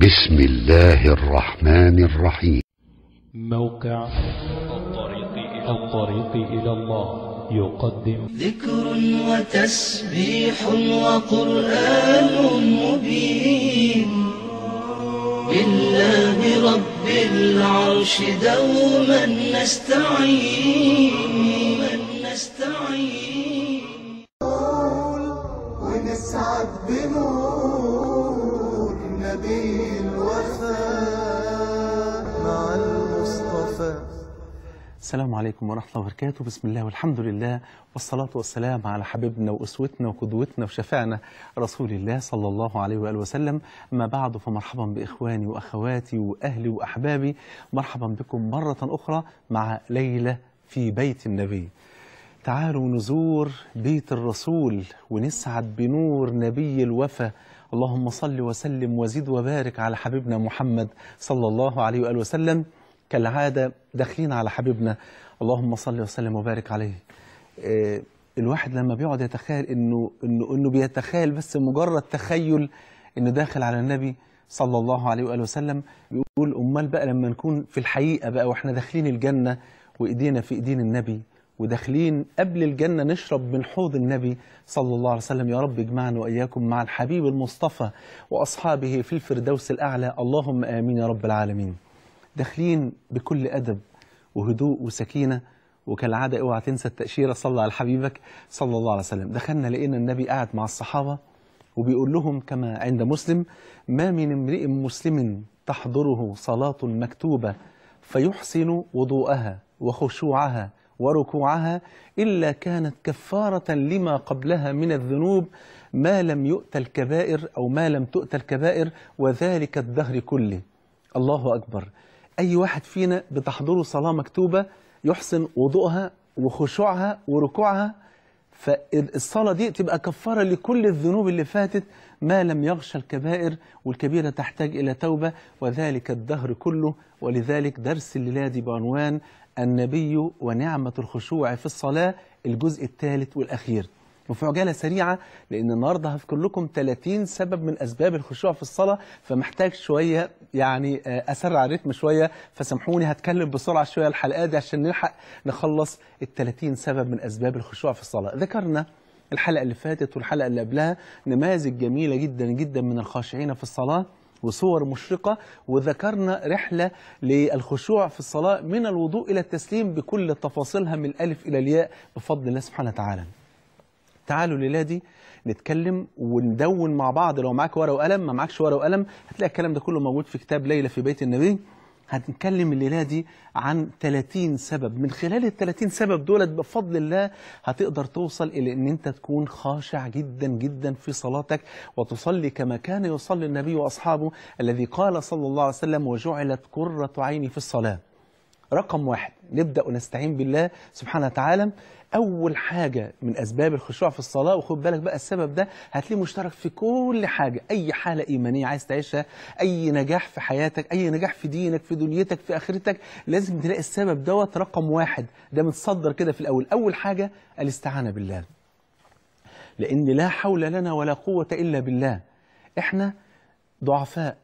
بسم الله الرحمن الرحيم موقع الطريق إلى الطريق إلى الله يقدم ذكر وتسبيح وقرآن مبين بالله رب العرش دوما نستعين نستعين ونسعد بنور السلام عليكم ورحمة الله وبركاته بسم الله والحمد لله والصلاة والسلام على حبيبنا وأسوتنا وقدوتنا وشفعنا رسول الله صلى الله عليه وآله وسلم أما بعد فمرحبا بإخواني وأخواتي وأهلي وأحبابي مرحبا بكم مرة أخرى مع ليلة في بيت النبي تعالوا نزور بيت الرسول ونسعد بنور نبي الوفا اللهم صل وسلم وزد وبارك على حبيبنا محمد صلى الله عليه وآله وسلم كالعادة داخلين على حبيبنا اللهم صل وسلم وبارك عليه آه، الواحد لما بيقعد يتخيل انه انه انه بيتخيل بس مجرد تخيل انه داخل على النبي صلى الله عليه واله وسلم بيقول امال بقى لما نكون في الحقيقه بقى واحنا داخلين الجنه وايدينا في ايدين النبي وداخلين قبل الجنه نشرب من حوض النبي صلى الله عليه وسلم يا رب اجمعنا واياكم مع الحبيب المصطفى واصحابه في الفردوس الاعلى اللهم امين يا رب العالمين داخلين بكل أدب وهدوء وسكينة وكالعادة اوعى تنسى التأشيرة صلى على حبيبك صلى الله عليه وسلم دخلنا لقينا النبي قاعد مع الصحابة وبيقول لهم كما عند مسلم ما من امرئ مسلم تحضره صلاة مكتوبة فيحسن وضوءها وخشوعها وركوعها إلا كانت كفارة لما قبلها من الذنوب ما لم يؤت الكبائر أو ما لم تؤت الكبائر وذلك الدهر كله الله أكبر أي واحد فينا بتحضره صلاة مكتوبة يحسن وضوءها وخشوعها وركوعها فالصلاة دي تبقى كفارة لكل الذنوب اللي فاتت ما لم يغشى الكبائر والكبيرة تحتاج إلى توبة وذلك الدهر كله ولذلك درس الليلة دي بعنوان النبي ونعمة الخشوع في الصلاة الجزء الثالث والأخير وفي عجاله سريعه لان النهارده هذكر لكم 30 سبب من اسباب الخشوع في الصلاه فمحتاج شويه يعني آه، اسرع الريتم شويه فسامحوني هتكلم بسرعه شويه الحلقه دي عشان نلحق نخلص ال 30 سبب من اسباب الخشوع في الصلاه ذكرنا الحلقه اللي فاتت والحلقه اللي قبلها نماذج جميله جدا جدا من الخاشعين في الصلاه وصور مشرقة وذكرنا رحلة للخشوع في الصلاة من الوضوء إلى التسليم بكل تفاصيلها من الألف إلى الياء بفضل الله سبحانه وتعالى تعالوا الليله دي نتكلم وندون مع بعض لو معاك ورقه وقلم ما معكش ورقه وقلم هتلاقي الكلام ده كله موجود في كتاب ليلى في بيت النبي هنتكلم الليله دي عن 30 سبب من خلال ال 30 سبب دولت بفضل الله هتقدر توصل الى ان انت تكون خاشع جدا جدا في صلاتك وتصلي كما كان يصلي النبي واصحابه الذي قال صلى الله عليه وسلم وجعلت قره عيني في الصلاه رقم واحد نبدا ونستعين بالله سبحانه وتعالى اول حاجه من اسباب الخشوع في الصلاه وخد بالك بقى السبب ده هتلاقيه مشترك في كل حاجه اي حاله ايمانيه عايز تعيشها اي نجاح في حياتك اي نجاح في دينك في دنيتك في اخرتك لازم تلاقي السبب دوت رقم واحد ده متصدر كده في الاول اول حاجه الاستعانه بالله لان لا حول لنا ولا قوه الا بالله احنا ضعفاء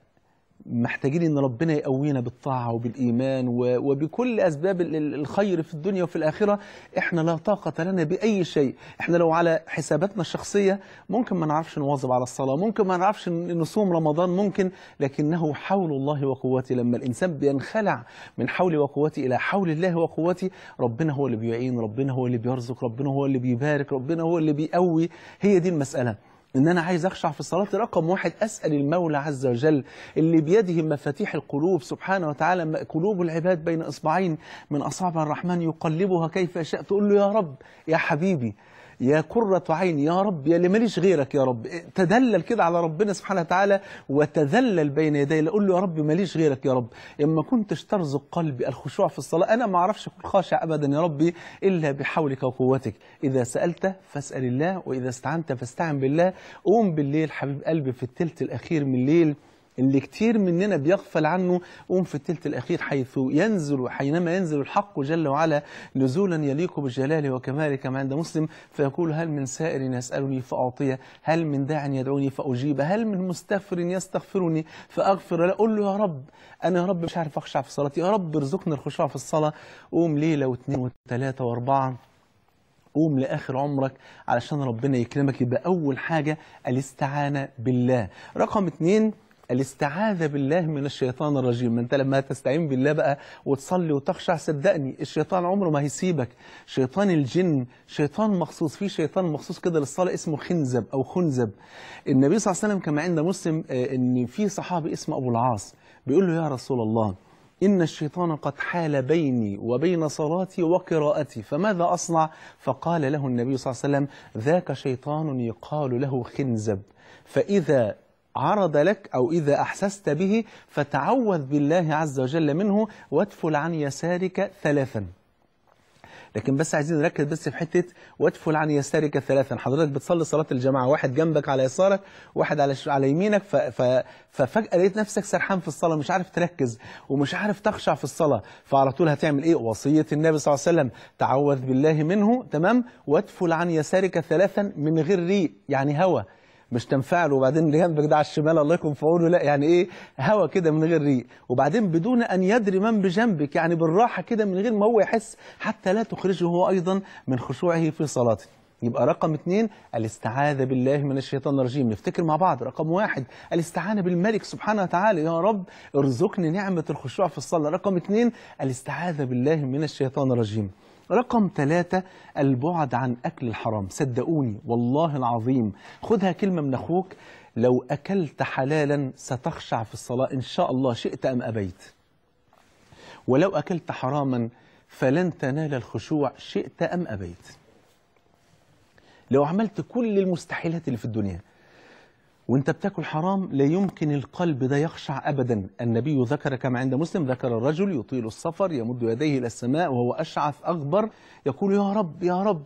محتاجين ان ربنا يقوينا بالطاعه وبالايمان وبكل اسباب الخير في الدنيا وفي الاخره احنا لا طاقه لنا باي شيء احنا لو على حساباتنا الشخصيه ممكن ما نعرفش نواظب على الصلاه ممكن ما نعرفش نصوم رمضان ممكن لكنه حول الله وقوته لما الانسان بينخلع من حول وقوته الى حول الله وقوته ربنا هو اللي بيعين ربنا هو اللي بيرزق ربنا هو اللي بيبارك ربنا هو اللي بيقوي هي دي المساله ان انا عايز اخشع في الصلاه رقم واحد اسال المولى عز وجل اللي بيده مفاتيح القلوب سبحانه وتعالى قلوب العباد بين اصبعين من اصابع الرحمن يقلبها كيف يشاء تقول له يا رب يا حبيبي يا قرة عين يا رب يا اللي ماليش غيرك يا رب تدلل كده على ربنا سبحانه وتعالى وتذلل بين يديه قول له يا رب ماليش غيرك يا رب اما كنتش ترزق قلبي الخشوع في الصلاة أنا ما أعرفش أكون خاشع أبدا يا ربي إلا بحولك وقوتك إذا سألت فاسأل الله وإذا استعنت فاستعن بالله قوم بالليل حبيب قلبي في التلت الأخير من الليل اللي كتير مننا بيغفل عنه قوم في الثلث الأخير حيث ينزل حينما ينزل الحق جل وعلا نزولا يليق بالجلال وكماله كما عند مسلم فيقول هل من سائر يسألني فأعطيه هل من داع يدعوني فأجيب هل من مستغفر يستغفرني فأغفر له أقول له يا رب أنا يا رب مش عارف أخشع في صلاتي يا رب ارزقني الخشوع في الصلاة قوم ليلة واثنين وثلاثة وأربعة قوم لاخر عمرك علشان ربنا يكرمك يبقى اول حاجه الاستعانه بالله رقم اتنين الاستعاذة بالله من الشيطان الرجيم ما انت لما تستعين بالله بقى وتصلي وتخشع صدقني الشيطان عمره ما هيسيبك شيطان الجن شيطان مخصوص في شيطان مخصوص كده للصلاة اسمه خنزب أو خنزب النبي صلى الله عليه وسلم كما عند مسلم آه، ان في صحابي اسمه أبو العاص بيقول له يا رسول الله إن الشيطان قد حال بيني وبين صلاتي وقراءتي فماذا أصنع؟ فقال له النبي صلى الله عليه وسلم ذاك شيطان يقال له خنزب فإذا عرض لك أو إذا أحسست به فتعوذ بالله عز وجل منه وادفل عن يسارك ثلاثا لكن بس عايزين نركز بس في حته وادفل عن يسارك ثلاثا حضرتك بتصلي صلاه الجماعه واحد جنبك على يسارك واحد على على يمينك ف... ف... ففجاه لقيت نفسك سرحان في الصلاه مش عارف تركز ومش عارف تخشع في الصلاه فعلى طول هتعمل ايه وصيه النبي صلى الله عليه وسلم تعوذ بالله منه تمام وادفل عن يسارك ثلاثا من غير ريق يعني هوى مش تنفعل وبعدين اللي جنبك ده على الشمال الله يكون في لا يعني ايه هوا كده من غير ريق وبعدين بدون ان يدري من بجنبك يعني بالراحه كده من غير ما هو يحس حتى لا تخرجه هو ايضا من خشوعه في صلاته يبقى رقم اثنين الاستعاذة بالله من الشيطان الرجيم نفتكر مع بعض رقم واحد الاستعانة بالملك سبحانه وتعالى يا رب ارزقني نعمة الخشوع في الصلاة رقم اثنين الاستعاذة بالله من الشيطان الرجيم رقم ثلاثة البعد عن أكل الحرام صدقوني والله العظيم خدها كلمة من أخوك لو أكلت حلالا ستخشع في الصلاة إن شاء الله شئت أم أبيت ولو أكلت حراما فلن تنال الخشوع شئت أم أبيت لو عملت كل المستحيلات اللي في الدنيا وانت بتاكل حرام لا يمكن القلب ده يخشع ابدا النبي ذكر كما عند مسلم ذكر الرجل يطيل السفر يمد يديه الى السماء وهو اشعث اغبر يقول يا رب يا رب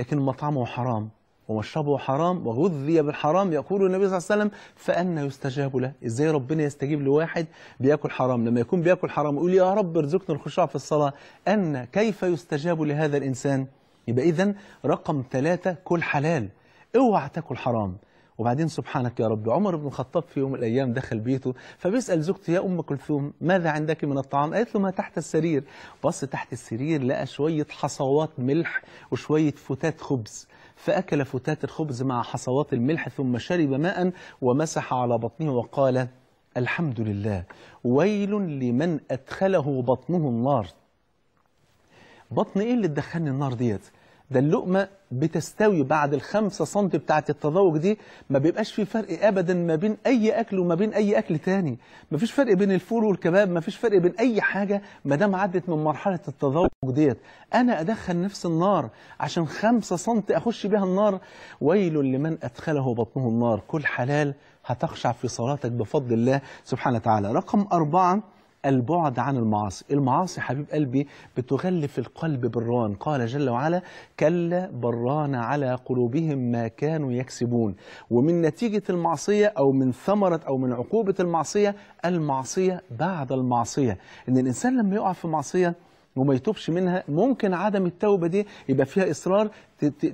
لكن مطعمه حرام ومشربه حرام وغذي بالحرام يقول النبي صلى الله عليه وسلم فأنا يستجاب له ازاي ربنا يستجيب لواحد بياكل حرام لما يكون بياكل حرام يقول يا رب ارزقني الخشوع في الصلاة أن كيف يستجاب لهذا الإنسان يبقى إذا رقم ثلاثة كل حلال اوعى تاكل حرام وبعدين سبحانك يا رب عمر بن الخطاب في يوم من الايام دخل بيته فبيسال زوجته يا ام كلثوم ماذا عندك من الطعام؟ قالت له ما تحت السرير، بص تحت السرير لقى شويه حصوات ملح وشويه فتات خبز، فاكل فتات الخبز مع حصوات الملح ثم شرب ماء ومسح على بطنه وقال الحمد لله ويل لمن ادخله بطنه النار. بطن ايه اللي تدخلني النار ديت؟ ده اللقمه بتستوي بعد الخمسة سم بتاعه التذوق دي ما بيبقاش في فرق ابدا ما بين اي اكل وما بين اي اكل تاني ما فيش فرق بين الفول والكباب ما فيش فرق بين اي حاجه ما دام عدت من مرحله التذوق ديت انا ادخل نفس النار عشان خمسة سم اخش بيها النار ويل لمن ادخله بطنه النار كل حلال هتخشع في صلاتك بفضل الله سبحانه وتعالى رقم أربعة البعد عن المعاصي المعاصي حبيب قلبي بتغلف القلب بران قال جل وعلا كلا بران على قلوبهم ما كانوا يكسبون ومن نتيجة المعصية أو من ثمرة أو من عقوبة المعصية المعصية بعد المعصية إن الإنسان لما يقع في معصية وما يتوبش منها ممكن عدم التوبه دي يبقى فيها اصرار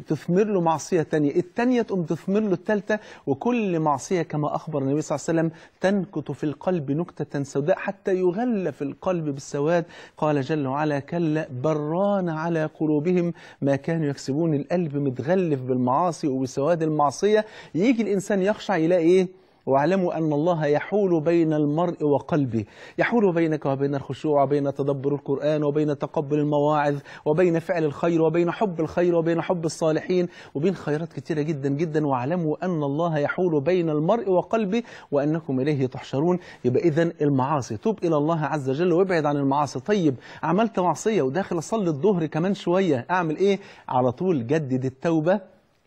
تثمر له معصيه ثانيه، الثانيه تقوم تثمر له الثالثه وكل معصيه كما اخبر النبي صلى الله عليه وسلم تنكت في القلب نكته سوداء حتى يغلف القلب بالسواد، قال جل وعلا كلا بران على قلوبهم ما كانوا يكسبون، القلب متغلف بالمعاصي وبسواد المعصيه، يجي الانسان يخشع يلاقي ايه؟ واعلموا أن الله يحول بين المرء وقلبه يحول بينك وبين الخشوع وبين تدبر القرآن وبين تقبل المواعظ وبين فعل الخير وبين حب الخير وبين حب الصالحين وبين خيرات كثيرة جدا جدا واعلموا أن الله يحول بين المرء وقلبه وأنكم إليه تحشرون يبقى إذا المعاصي توب إلى الله عز وجل وابعد عن المعاصي طيب عملت معصية وداخل أصلي الظهر كمان شوية أعمل إيه على طول جدد التوبة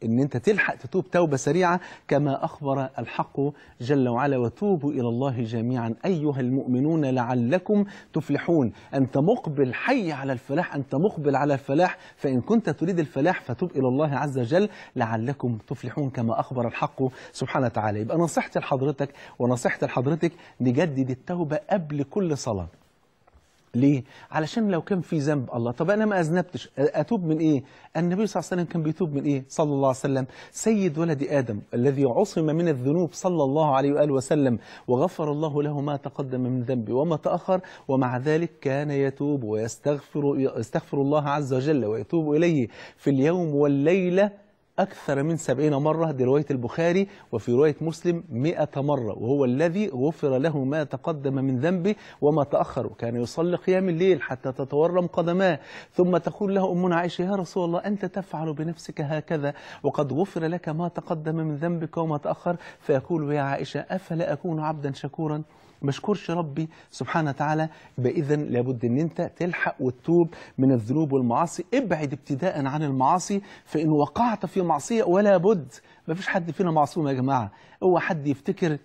ان انت تلحق تتوب توبه سريعه كما اخبر الحق جل وعلا وتوبوا الى الله جميعا ايها المؤمنون لعلكم تفلحون انت مقبل حي على الفلاح انت مقبل على الفلاح فان كنت تريد الفلاح فتوب الى الله عز وجل لعلكم تفلحون كما اخبر الحق سبحانه وتعالى يبقى نصيحتي لحضرتك ونصيحتي لحضرتك نجدد التوبه قبل كل صلاه ليه؟ علشان لو كان في ذنب الله، طب انا ما اذنبتش اتوب من ايه؟ النبي صلى الله عليه وسلم كان بيتوب من ايه؟ صلى الله عليه وسلم، سيد ولد ادم الذي عصم من الذنوب صلى الله عليه واله وسلم، وغفر الله له ما تقدم من ذنبه وما تاخر، ومع ذلك كان يتوب ويستغفر يستغفر الله عز وجل ويتوب اليه في اليوم والليله أكثر من سبعين مرة دي رواية البخاري وفي رواية مسلم مئة مرة وهو الذي غفر له ما تقدم من ذنبه وما تأخر كان يصلي قيام الليل حتى تتورم قدماه ثم تقول له أمنا عائشة يا رسول الله أنت تفعل بنفسك هكذا وقد غفر لك ما تقدم من ذنبك وما تأخر فيقول يا عائشة أفلا أكون عبدا شكورا مشكورش ربي سبحانه وتعالى يبقى اذا لابد ان انت تلحق وتتوب من الذنوب والمعاصي ابعد ابتداء عن المعاصي فان وقعت في معصيه ولا بد مفيش حد فينا معصوم يا جماعه اوعى حد يفتكر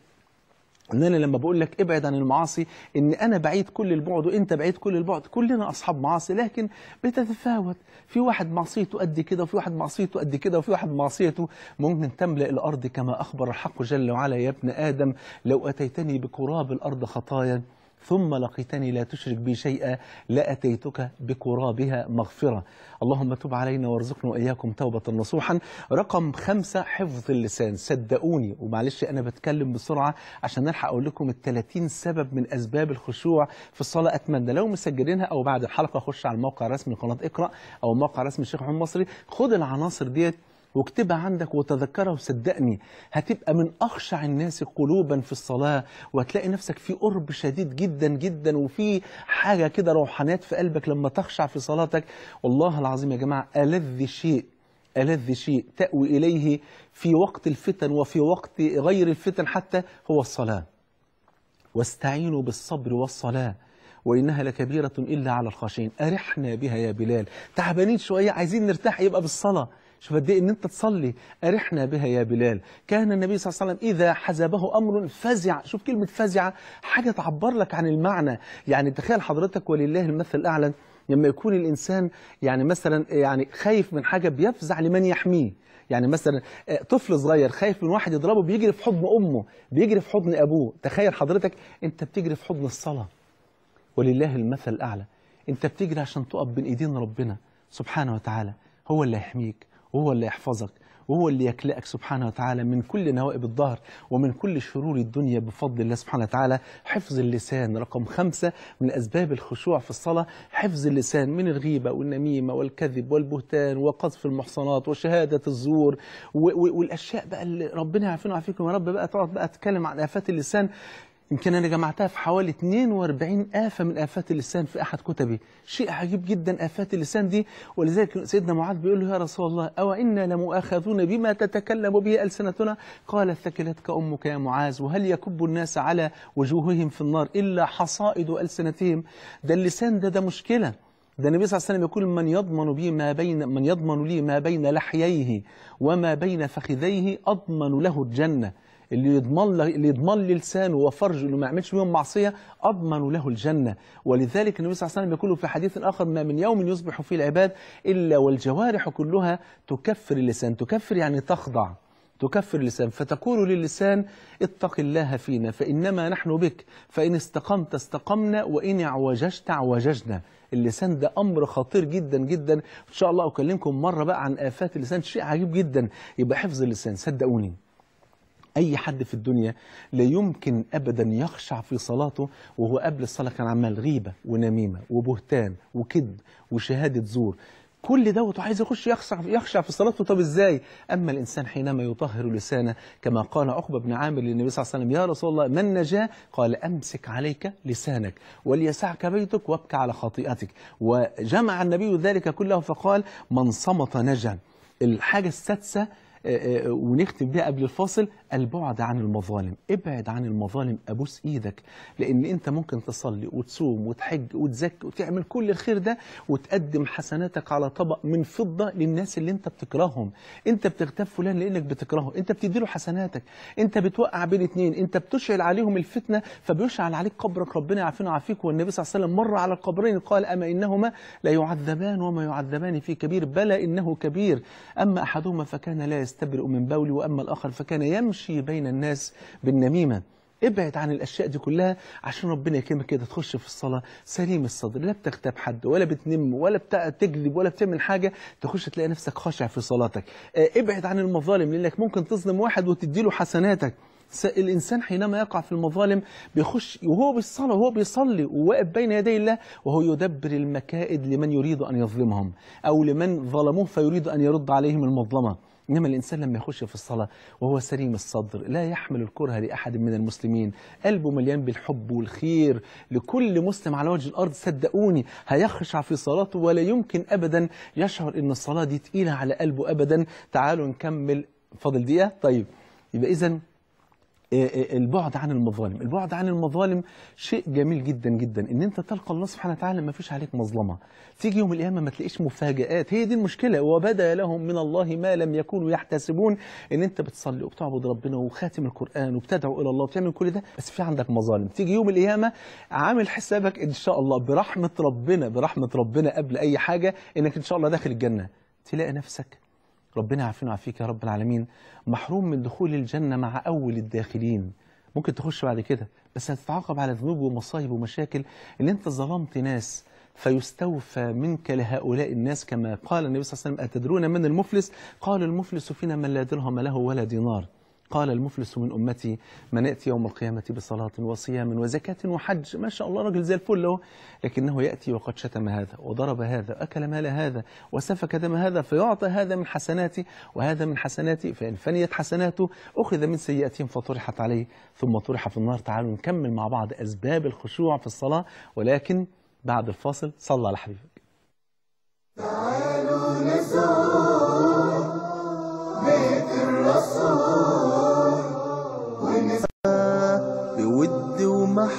ان انا لما بقول لك ابعد عن المعاصي ان انا بعيد كل البعد وانت بعيد كل البعد كلنا اصحاب معاصي لكن بتتفاوت في واحد معصيته قد كده وفي واحد معصيته قد كده وفي واحد معصيته ممكن تملا الارض كما اخبر الحق جل وعلا يا ابن ادم لو اتيتني بكراب الارض خطايا ثم لقيتني لا تشرك بي شيئا لأتيتك بقرابها مغفرة اللهم تب علينا وارزقنا وإياكم توبة نصوحا رقم خمسة حفظ اللسان صدقوني ومعلش أنا بتكلم بسرعة عشان نلحق أقول لكم ال 30 سبب من أسباب الخشوع في الصلاة أتمنى لو مسجلينها أو بعد الحلقة خش على الموقع الرسمي لقناة اقرأ أو الموقع الرسمي الشيخ محمد مصري خد العناصر ديت واكتبها عندك وتذكرها وصدقني هتبقى من اخشع الناس قلوبا في الصلاه وهتلاقي نفسك في قرب شديد جدا جدا وفي حاجه كده روحانات في قلبك لما تخشع في صلاتك والله العظيم يا جماعه الذ شيء ألذ شيء تأوي إليه في وقت الفتن وفي وقت غير الفتن حتى هو الصلاة واستعينوا بالصبر والصلاة وإنها لكبيرة إلا على الخاشعين أرحنا بها يا بلال تعبانين شوية عايزين نرتاح يبقى بالصلاة شوف قد ايه ان انت تصلي ارحنا بها يا بلال كان النبي صلى الله عليه وسلم اذا حزبه امر فزع شوف كلمه فزع حاجه تعبر لك عن المعنى يعني تخيل حضرتك ولله المثل الاعلى لما يكون الانسان يعني مثلا يعني خايف من حاجه بيفزع لمن يحميه يعني مثلا آه، طفل صغير خايف من واحد يضربه بيجري في حضن امه بيجري في حضن ابوه تخيل حضرتك انت بتجري في حضن الصلاه ولله المثل الاعلى انت بتجري عشان تقف بين ايدين ربنا سبحانه وتعالى هو اللي هيحميك وهو اللي يحفظك وهو اللي يكلأك سبحانه وتعالى من كل نوائب الظهر ومن كل شرور الدنيا بفضل الله سبحانه وتعالى حفظ اللسان رقم خمسة من أسباب الخشوع في الصلاة حفظ اللسان من الغيبة والنميمة والكذب والبهتان وقذف المحصنات وشهادة الزور والأشياء بقى اللي ربنا يعافينا ويعافيكم يا رب بقى تقعد بقى تتكلم عن آفات اللسان يمكن انا جمعتها في حوالي 42 آفة من آفات اللسان في أحد كتبي شيء عجيب جدا آفات اللسان دي ولذلك سيدنا معاذ بيقول له يا رسول الله أو إنا لمؤاخذون بما تتكلم به ألسنتنا قال ثكلتك أمك يا معاذ وهل يكب الناس على وجوههم في النار إلا حصائد ألسنتهم ده اللسان ده ده مشكلة ده النبي صلى الله عليه وسلم يقول من يضمن بي ما بين من يضمن لي ما بين لحييه وما بين فخذيه أضمن له الجنة اللي يضمن له اللي يضمن لي لسانه وفرجه انه ما يعملش بهم معصيه اضمن له الجنه ولذلك النبي صلى الله عليه وسلم يقول في حديث اخر ما من يوم يصبح فيه العباد الا والجوارح كلها تكفر اللسان تكفر يعني تخضع تكفر اللسان فتقول للسان اتق الله فينا فإنما نحن بك فإن استقمت استقمنا وإن اعوججت اعوججنا اللسان ده أمر خطير جدا جدا إن شاء الله أكلمكم مرة بقى عن آفات اللسان شيء عجيب جدا يبقى حفظ اللسان صدقوني أي حد في الدنيا لا يمكن أبدا يخشع في صلاته وهو قبل الصلاة كان عمال غيبة ونميمة وبهتان وكذب وشهادة زور كل دوت وعايز يخش يخشع يخشع في صلاته طب ازاي اما الانسان حينما يطهر لسانه كما قال عقبه بن عامر للنبي صلى الله عليه وسلم يا رسول الله من نجا قال امسك عليك لسانك وليسعك بيتك وابكى على خطيئتك وجمع النبي ذلك كله فقال من صمت نجا الحاجه السادسه آه، آه، ونختم بيها قبل الفاصل البعد عن المظالم ابعد عن المظالم ابوس ايدك لان انت ممكن تصلي وتصوم وتحج وتزكي وتعمل كل الخير ده وتقدم حسناتك على طبق من فضه للناس اللي انت بتكرههم انت بتغتاب فلان لانك بتكرهه انت بتديله حسناتك انت بتوقع بين اتنين انت بتشعل عليهم الفتنه فبيشعل عليك قبرك ربنا يعافينا ويعافيك والنبي صلى الله عليه وسلم مر على القبرين قال اما انهما لا يعذبان وما يعذبان في كبير بلى انه كبير اما احدهما فكان لا يستبرئ من بولي وأما الآخر فكان يمشي بين الناس بالنميمة ابعد عن الاشياء دي كلها عشان ربنا يكرمك كده تخش في الصلاه سليم الصدر لا بتغتاب حد ولا بتنم ولا بتكذب ولا بتعمل حاجه تخش تلاقي نفسك خاشع في صلاتك آه، ابعد عن المظالم لانك ممكن تظلم واحد وتدي له حسناتك الانسان حينما يقع في المظالم بيخش وهو بالصلاه وهو بيصلي وواقف بين يدي الله وهو يدبر المكائد لمن يريد ان يظلمهم او لمن ظلموه فيريد ان يرد عليهم المظلمه إنما الإنسان لما يخش في الصلاة وهو سليم الصدر لا يحمل الكره لأحد من المسلمين قلبه مليان بالحب والخير لكل مسلم على وجه الأرض صدقوني هيخشع في صلاته ولا يمكن أبدا يشعر أن الصلاة دي تقيلة على قلبه أبدا تعالوا نكمل فاضل دقيقة طيب يبقى إذا آه، آه، البعد عن المظالم البعد عن المظالم شيء جميل جدا جدا ان انت تلقى الله سبحانه وتعالى ما فيش عليك مظلمه تيجي يوم القيامه ما تلاقيش مفاجآت هي دي المشكله وبدا لهم من الله ما لم يكونوا يحتسبون ان انت بتصلي وبتعبد ربنا وخاتم القران وبتدعو الى الله وبتعمل كل ده بس في عندك مظالم تيجي يوم القيامه عامل حسابك ان شاء الله برحمه ربنا برحمه ربنا قبل اي حاجه انك ان شاء الله داخل الجنه تلاقي نفسك ربنا يعافينا ويعافيك يا رب العالمين محروم من دخول الجنة مع أول الداخلين ممكن تخش بعد كده بس هتتعاقب على ذنوب ومصايب ومشاكل اللي انت ظلمت ناس فيستوفى منك لهؤلاء الناس كما قال النبي صلى الله عليه وسلم أتدرون من المفلس قال المفلس فينا من لا درهم له ولا دينار قال المفلس من أمتي من يأتي يوم القيامة بصلاة وصيام وزكاة وحج ما شاء الله راجل زي الفل هو لكنه يأتي وقد شتم هذا وضرب هذا أكل مال هذا وسفك دم هذا فيعطى هذا من حسناتي وهذا من حسناتي فإن فنيت حسناته أخذ من سيئاتهم فطرحت عليه ثم طرح في النار تعالوا نكمل مع بعض أسباب الخشوع في الصلاة ولكن بعد الفاصل صلى على حبيبك تعالوا نزور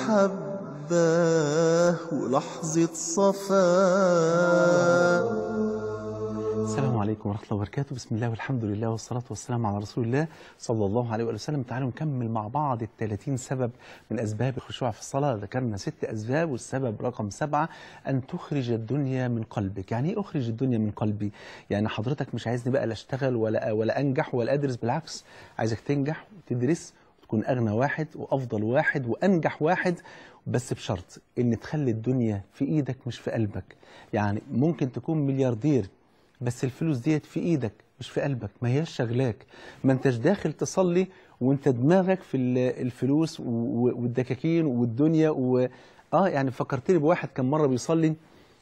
حباه ولحظة صفاء السلام عليكم ورحمة الله وبركاته بسم الله والحمد لله والصلاة والسلام على رسول الله صلى الله عليه وآله وسلم تعالوا نكمل مع بعض ال 30 سبب من أسباب الخشوع في الصلاة ذكرنا ست أسباب والسبب رقم سبعة أن تخرج الدنيا من قلبك يعني إيه أخرج الدنيا من قلبي يعني حضرتك مش عايزني بقى لا أشتغل ولا ولا أنجح ولا أدرس بالعكس عايزك تنجح وتدرس تكون اغنى واحد وافضل واحد وانجح واحد بس بشرط ان تخلي الدنيا في ايدك مش في قلبك يعني ممكن تكون ملياردير بس الفلوس ديت في ايدك مش في قلبك ما هياش شغلاك ما انتش داخل تصلي وانت دماغك في الفلوس والدكاكين والدنيا و... اه يعني فكرتني بواحد كان مره بيصلي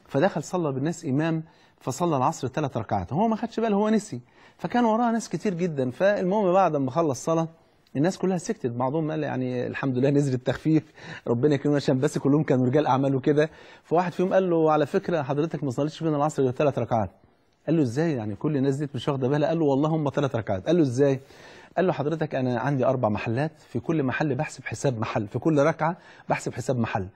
فدخل صلى بالناس امام فصلى العصر ثلاث ركعات هو ما خدش باله هو نسي فكان وراه ناس كتير جدا فالمهم بعد ما خلص صلاه الناس كلها سكتت بعضهم قال يعني الحمد لله نزل التخفيف ربنا يكرمنا عشان بس كلهم كانوا رجال اعمال وكده فواحد فيهم قال له على فكره حضرتك ما صليتش بين العصر غير ثلاث ركعات قال له ازاي يعني كل الناس دي مش واخده بالها قال له والله هم ثلاث ركعات قال له ازاي قال له حضرتك انا عندي اربع محلات في كل محل بحسب حساب محل في كل ركعه بحسب حساب محل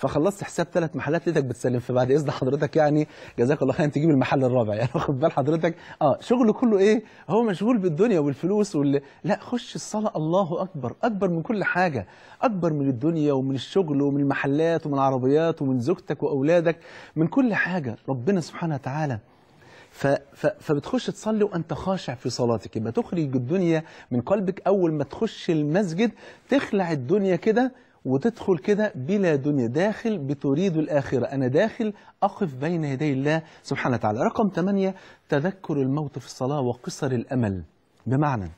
فخلصت حساب ثلاث محلات لقيتك بتسلم فبعد اذن حضرتك يعني جزاك الله خير تجيب المحل الرابع يعني واخد بال حضرتك اه شغله كله ايه هو مشغول بالدنيا والفلوس وال لا خش الصلاه الله اكبر اكبر من كل حاجه اكبر من الدنيا ومن الشغل ومن المحلات ومن العربيات ومن زوجتك واولادك من كل حاجه ربنا سبحانه وتعالى ف... ف... فبتخش تصلي وانت خاشع في صلاتك يبقى تخرج الدنيا من قلبك اول ما تخش المسجد تخلع الدنيا كده وتدخل كده بلا دنيا داخل بتريد الآخرة أنا داخل أقف بين يدي الله سبحانه وتعالى رقم 8 تذكر الموت في الصلاة وقصر الأمل بمعنى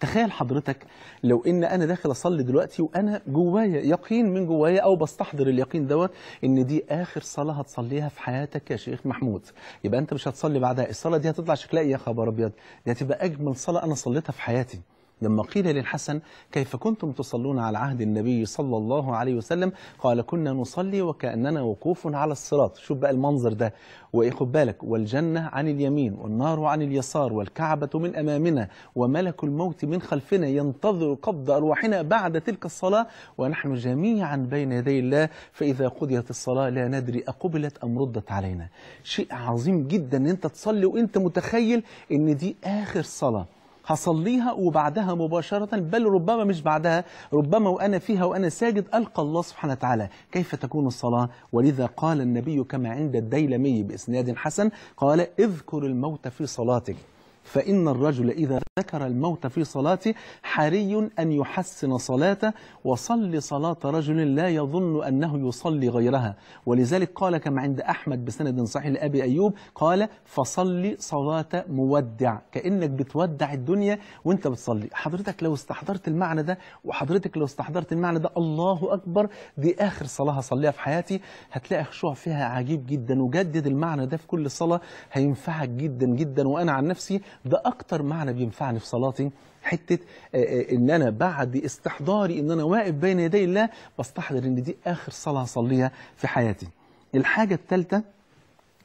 تخيل حضرتك لو ان انا داخل اصلي دلوقتي وانا جوايا يقين من جوايا او بستحضر اليقين دوت ان دي اخر صلاه هتصليها في حياتك يا شيخ محمود يبقى انت مش هتصلي بعدها الصلاه دي هتطلع شكلها ايه يا خبر ابيض دي هتبقى اجمل صلاه انا صليتها في حياتي لما قيل للحسن كيف كنتم تصلون على عهد النبي صلى الله عليه وسلم قال كنا نصلي وكأننا وقوف على الصراط شوف بقى المنظر ده وإيه خد بالك والجنة عن اليمين والنار عن اليسار والكعبة من أمامنا وملك الموت من خلفنا ينتظر قبض أرواحنا بعد تلك الصلاة ونحن جميعا بين يدي الله فإذا قضيت الصلاة لا ندري أقبلت أم ردت علينا شيء عظيم جدا أن أنت تصلي وأنت متخيل أن دي آخر صلاة هصليها وبعدها مباشرة بل ربما مش بعدها ربما وأنا فيها وأنا ساجد ألقى الله سبحانه وتعالى كيف تكون الصلاة ولذا قال النبي كما عند الديلمي بإسناد حسن قال اذكر الموت في صلاتك فإن الرجل إذا ذكر الموت في صلاته حري أن يحسن صلاته وصلي صلاة رجل لا يظن أنه يصلي غيرها ولذلك قال كما عند أحمد بسند صحيح لأبي أيوب قال فصلي صلاة مودع كأنك بتودع الدنيا وانت بتصلي حضرتك لو استحضرت المعنى ده وحضرتك لو استحضرت المعنى ده الله أكبر دي آخر صلاة هصليها في حياتي هتلاقي خشوع فيها عجيب جدا وجدد المعنى ده في كل صلاة هينفعك جدا جدا وأنا عن نفسي ده اكتر معنى بينفعني في صلاتي حته آه، آه، ان انا بعد استحضاري ان انا واقف بين يدي الله بستحضر ان دي اخر صلاه هصليها في حياتي الحاجه الثالثه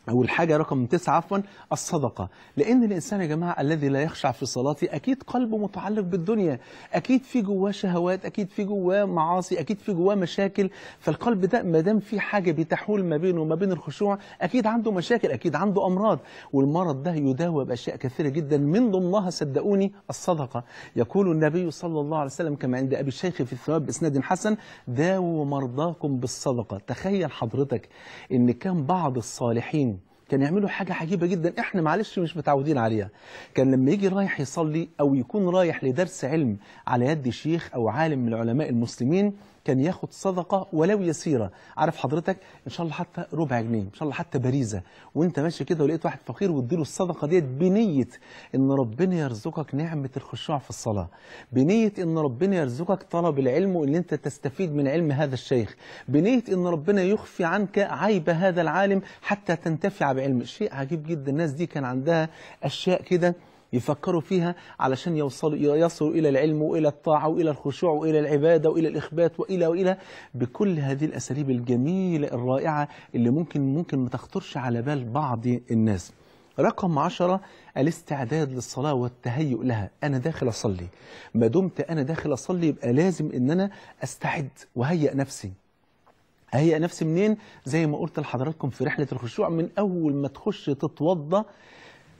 أو الحاجة رقم تسعة عفوا الصدقة لأن الإنسان يا جماعة الذي لا يخشع في صلاته أكيد قلبه متعلق بالدنيا أكيد في جواه شهوات أكيد في جواه معاصي أكيد في جواه مشاكل فالقلب ده ما دام في حاجة بتحول ما بينه وما بين الخشوع أكيد عنده مشاكل أكيد عنده أمراض والمرض ده يداوى بأشياء كثيرة جدا من ضمنها صدقوني الصدقة يقول النبي صلى الله عليه وسلم كما عند أبي الشيخ في الثواب بإسناد حسن داووا مرضاكم بالصدقة تخيل حضرتك إن كان بعض الصالحين كان يعملوا حاجه عجيبه جدا احنا معلش مش متعودين عليها كان لما يجي رايح يصلي او يكون رايح لدرس علم على يد شيخ او عالم من علماء المسلمين كان ياخد صدقه ولو يسيره عارف حضرتك ان شاء الله حتى ربع جنيه ان شاء الله حتى بريزه وانت ماشي كده ولقيت واحد فقير واديله الصدقه ديت بنيه ان ربنا يرزقك نعمه الخشوع في الصلاه بنيه ان ربنا يرزقك طلب العلم وان انت تستفيد من علم هذا الشيخ بنيه ان ربنا يخفي عنك عيب هذا العالم حتى تنتفع بعلم شيء عجيب جدا الناس دي كان عندها اشياء كده يفكروا فيها علشان يوصلوا يصلوا إلى العلم وإلى الطاعة وإلى الخشوع وإلى العبادة وإلى الإخبات وإلى وإلى بكل هذه الأساليب الجميلة الرائعة اللي ممكن ممكن ما تخطرش على بال بعض الناس رقم عشرة الاستعداد للصلاة والتهيؤ لها أنا داخل أصلي ما دمت أنا داخل أصلي يبقى لازم أن أنا أستعد وهيئ نفسي أهيئ نفسي منين زي ما قلت لحضراتكم في رحلة الخشوع من أول ما تخش تتوضى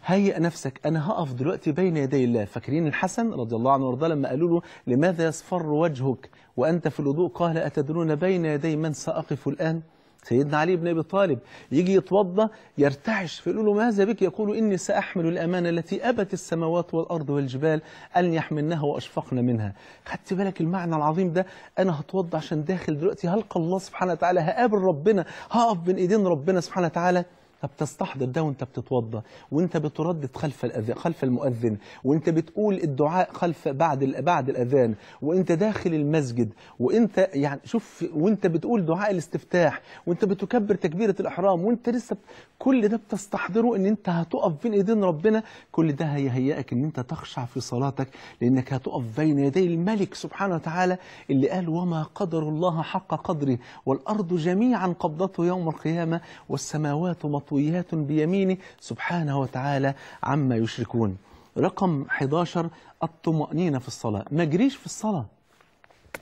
هيئ نفسك أنا هقف دلوقتي بين يدي الله فاكرين الحسن رضي الله عنه وارضاه لما قالوا له لماذا يصفر وجهك وأنت في الوضوء قال أتدرون بين يدي من سأقف الآن سيدنا علي بن أبي طالب يجي يتوضا يرتعش فيقول له ماذا بك يقول إني سأحمل الأمانة التي أبت السماوات والأرض والجبال أن يحملنها وأشفقن منها خدت بالك المعنى العظيم ده أنا هتوضا عشان داخل دلوقتي هلقى الله سبحانه وتعالى هقابل ربنا هقف بين إيدين ربنا سبحانه وتعالى طب تستحضر ده وانت بتتوضى وانت بتردد خلف الاذان خلف المؤذن وانت بتقول الدعاء خلف بعد بعد الاذان وانت داخل المسجد وانت يعني شوف وانت بتقول دعاء الاستفتاح وانت بتكبر تكبيره الاحرام وانت لسه ب... كل ده بتستحضره ان انت هتقف بين ايدين ربنا كل ده هيهيئك ان انت تخشع في صلاتك لانك هتقف بين يدي الملك سبحانه وتعالى اللي قال وما قدر الله حق قدره والارض جميعا قبضته يوم القيامه والسماوات مط... مطويات بيمينه سبحانه وتعالى عما يشركون رقم 11 الطمأنينة في الصلاة ما جريش في الصلاة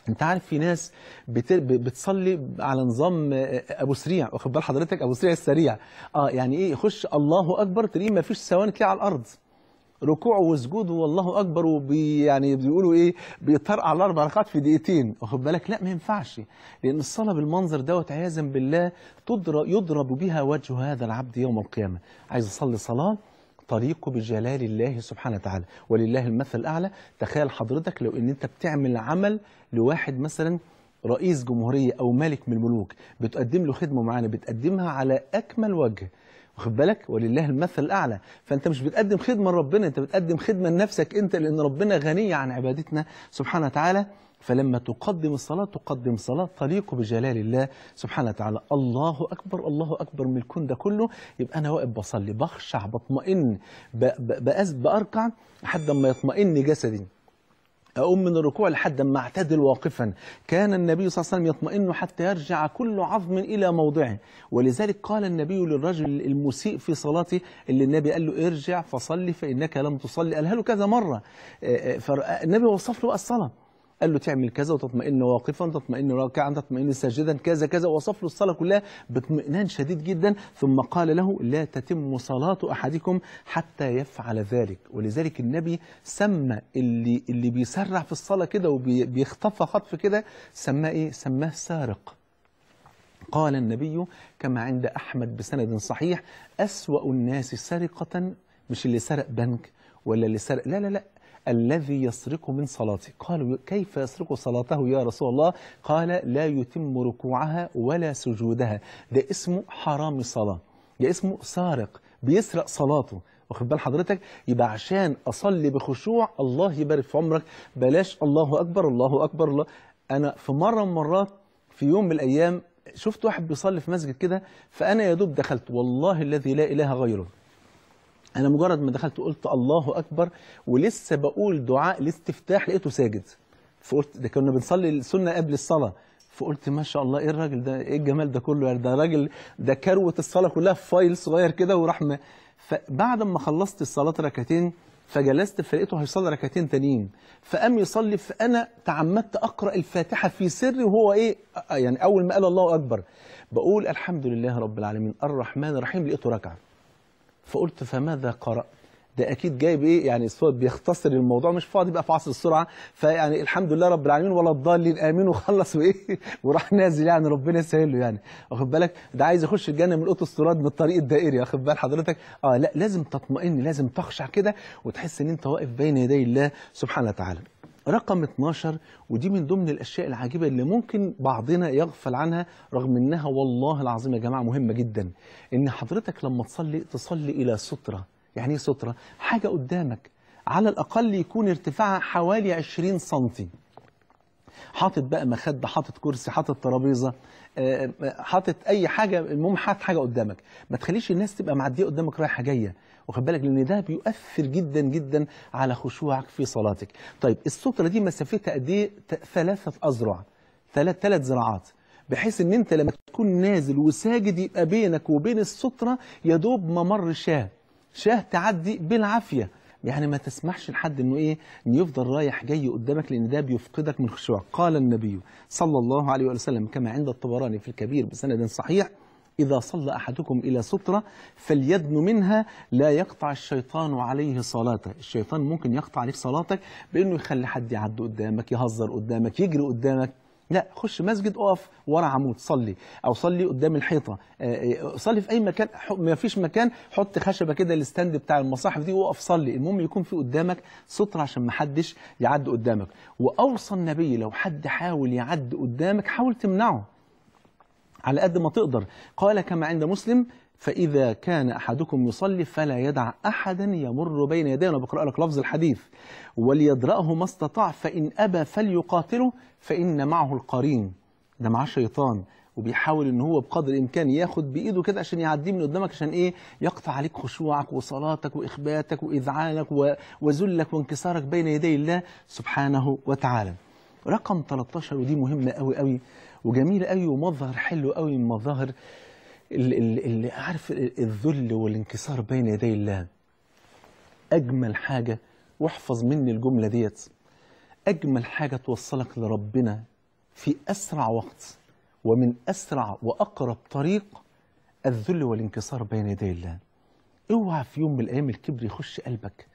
انت عارف في ناس بتصلي على نظام آه، آه، ابو سريع واخد بال حضرتك ابو سريع السريع اه يعني ايه يخش الله اكبر تلاقيه ما فيش ثواني كده على الارض ركوع وسجود والله اكبر وبي يعني بيقولوا ايه على الاربع ركعات في دقيقتين واخد بالك لا ما ينفعش لان الصلاه بالمنظر دوت عياذا بالله تضرب يضرب بها وجه هذا العبد يوم القيامه عايز اصلي صلاه طريقه بجلال الله سبحانه وتعالى ولله المثل الاعلى تخيل حضرتك لو ان انت بتعمل عمل لواحد مثلا رئيس جمهوريه او ملك من الملوك بتقدم له خدمه معانا بتقدمها على اكمل وجه واخد بالك ولله المثل الاعلى فانت مش بتقدم خدمه لربنا انت بتقدم خدمه لنفسك انت لان ربنا غني عن عبادتنا سبحانه وتعالى فلما تقدم الصلاة تقدم صلاة تليق بجلال الله سبحانه وتعالى الله أكبر الله أكبر من الكون ده كله يبقى أنا واقف بصلي بخشع بطمئن بأركع لحد ما يطمئن جسدي أقوم من الركوع لحد ما أعتدل واقفا كان النبي صلى الله عليه وسلم يطمئن حتى يرجع كل عظم إلى موضعه ولذلك قال النبي للرجل المسيء في صلاته اللي النبي قال له ارجع فصلي فإنك لم تصلي قالها له كذا مرة آه، آه، فالنبي آه، وصف له الصلاة قال له تعمل كذا وتطمئن واقفا تطمئن راكعا تطمئن ساجدا كذا كذا وصف له الصلاة كلها باطمئنان شديد جدا ثم قال له لا تتم صلاة أحدكم حتى يفعل ذلك ولذلك النبي سمى اللي اللي بيسرع في الصلاة كده وبيخطف خطف كده سماه إيه؟ سماه سارق قال النبي كما عند أحمد بسند صحيح أسوأ الناس سرقة مش اللي سرق بنك ولا اللي سرق لا لا لا الذي يسرق من صلاتي قالوا كيف يسرق صلاته يا رسول الله قال لا يتم ركوعها ولا سجودها ده اسمه حرام صلاة ده اسمه سارق بيسرق صلاته واخد بال حضرتك يبقى عشان اصلي بخشوع الله يبارك في عمرك بلاش الله اكبر الله اكبر الله انا في مره من مرات في يوم من الايام شفت واحد بيصلي في مسجد كده فانا يا دوب دخلت والله الذي لا اله غيره انا مجرد ما دخلت قلت الله اكبر ولسه بقول دعاء الاستفتاح لقيته ساجد فقلت ده كنا بنصلي السنه قبل الصلاه فقلت ما شاء الله ايه الراجل ده ايه الجمال ده كله يعني ده راجل ده كروه الصلاه كلها في فايل صغير كده وراح فبعد ما خلصت الصلاه ركعتين فجلست فلقيته هيصلي ركعتين تانيين فقام يصلي فانا تعمدت اقرا الفاتحه في سري وهو ايه يعني اول ما قال الله اكبر بقول الحمد لله رب العالمين الرحمن الرحيم لقيته ركعه فقلت فماذا قرأت ده اكيد جايب ايه يعني الصوت بيختصر الموضوع مش فاضي بقى في عصر السرعه فيعني الحمد لله رب العالمين ولا الضالين امين وخلص وايه وراح نازل يعني ربنا يسهل له يعني واخد بالك ده عايز يخش الجنه من قوط من بالطريق الدائري واخد بال حضرتك اه لا لازم تطمئن لازم تخشع كده وتحس ان انت واقف بين يدي الله سبحانه وتعالى رقم 12 ودي من ضمن الاشياء العجيبه اللي ممكن بعضنا يغفل عنها رغم انها والله العظيم يا جماعه مهمه جدا ان حضرتك لما تصلي تصلي الى ستره يعني ايه ستره حاجه قدامك على الاقل يكون ارتفاعها حوالي 20 سم حاطط بقى مخده حاطط كرسي حاطط ترابيزه آه، آه، حاطط اي حاجه المهم حاطط حاجه قدامك ما تخليش الناس تبقى معديه قدامك رايحه جايه واخد بالك لان ده بيؤثر جدا جدا على خشوعك في صلاتك طيب السطره دي مسافتها قد ايه ثلاثه اذرع ثلاث ثلاث زراعات بحيث ان انت لما تكون نازل وساجد يبقى بينك وبين السطره يا دوب ممر شاه شاه تعدي بالعافيه يعني ما تسمحش لحد انه ايه ان يفضل رايح جاي قدامك لان ده بيفقدك من خشوعك قال النبي صلى الله عليه وسلم كما عند الطبراني في الكبير بسند صحيح إذا صلى أحدكم إلى سترة فليدن منها لا يقطع الشيطان عليه صلاته الشيطان ممكن يقطع عليك صلاتك بأنه يخلي حد يعد قدامك يهزر قدامك يجري قدامك لا خش مسجد اقف ورا عمود صلي او صلي قدام الحيطه آه، آه، صلي في اي مكان ما فيش مكان حط خشبه كده الستاند بتاع المصاحف دي واقف صلي المهم يكون في قدامك ستر عشان ما حدش يعدي قدامك واوصى النبي لو حد حاول يعدي قدامك حاول تمنعه على قد ما تقدر قال كما عند مسلم فإذا كان أحدكم يصلي فلا يدع أحدا يمر بين يديه أنا بقرأ لك لفظ الحديث وليدرأه ما استطاع فإن أبى فليقاتله فإن معه القرين ده معاه شيطان وبيحاول ان هو بقدر الامكان ياخد بايده كده عشان يعديه من قدامك عشان ايه يقطع عليك خشوعك وصلاتك واخباتك واذعانك وذلك وانكسارك بين يدي الله سبحانه وتعالى رقم 13 ودي مهمه قوي قوي وجميل قوي ومظهر حلو قوي من مظاهر اللي عارف الذل والانكسار بين يدي الله اجمل حاجه واحفظ مني الجمله ديت اجمل حاجه توصلك لربنا في اسرع وقت ومن اسرع واقرب طريق الذل والانكسار بين يدي الله اوعى في يوم من الايام الكبر يخش قلبك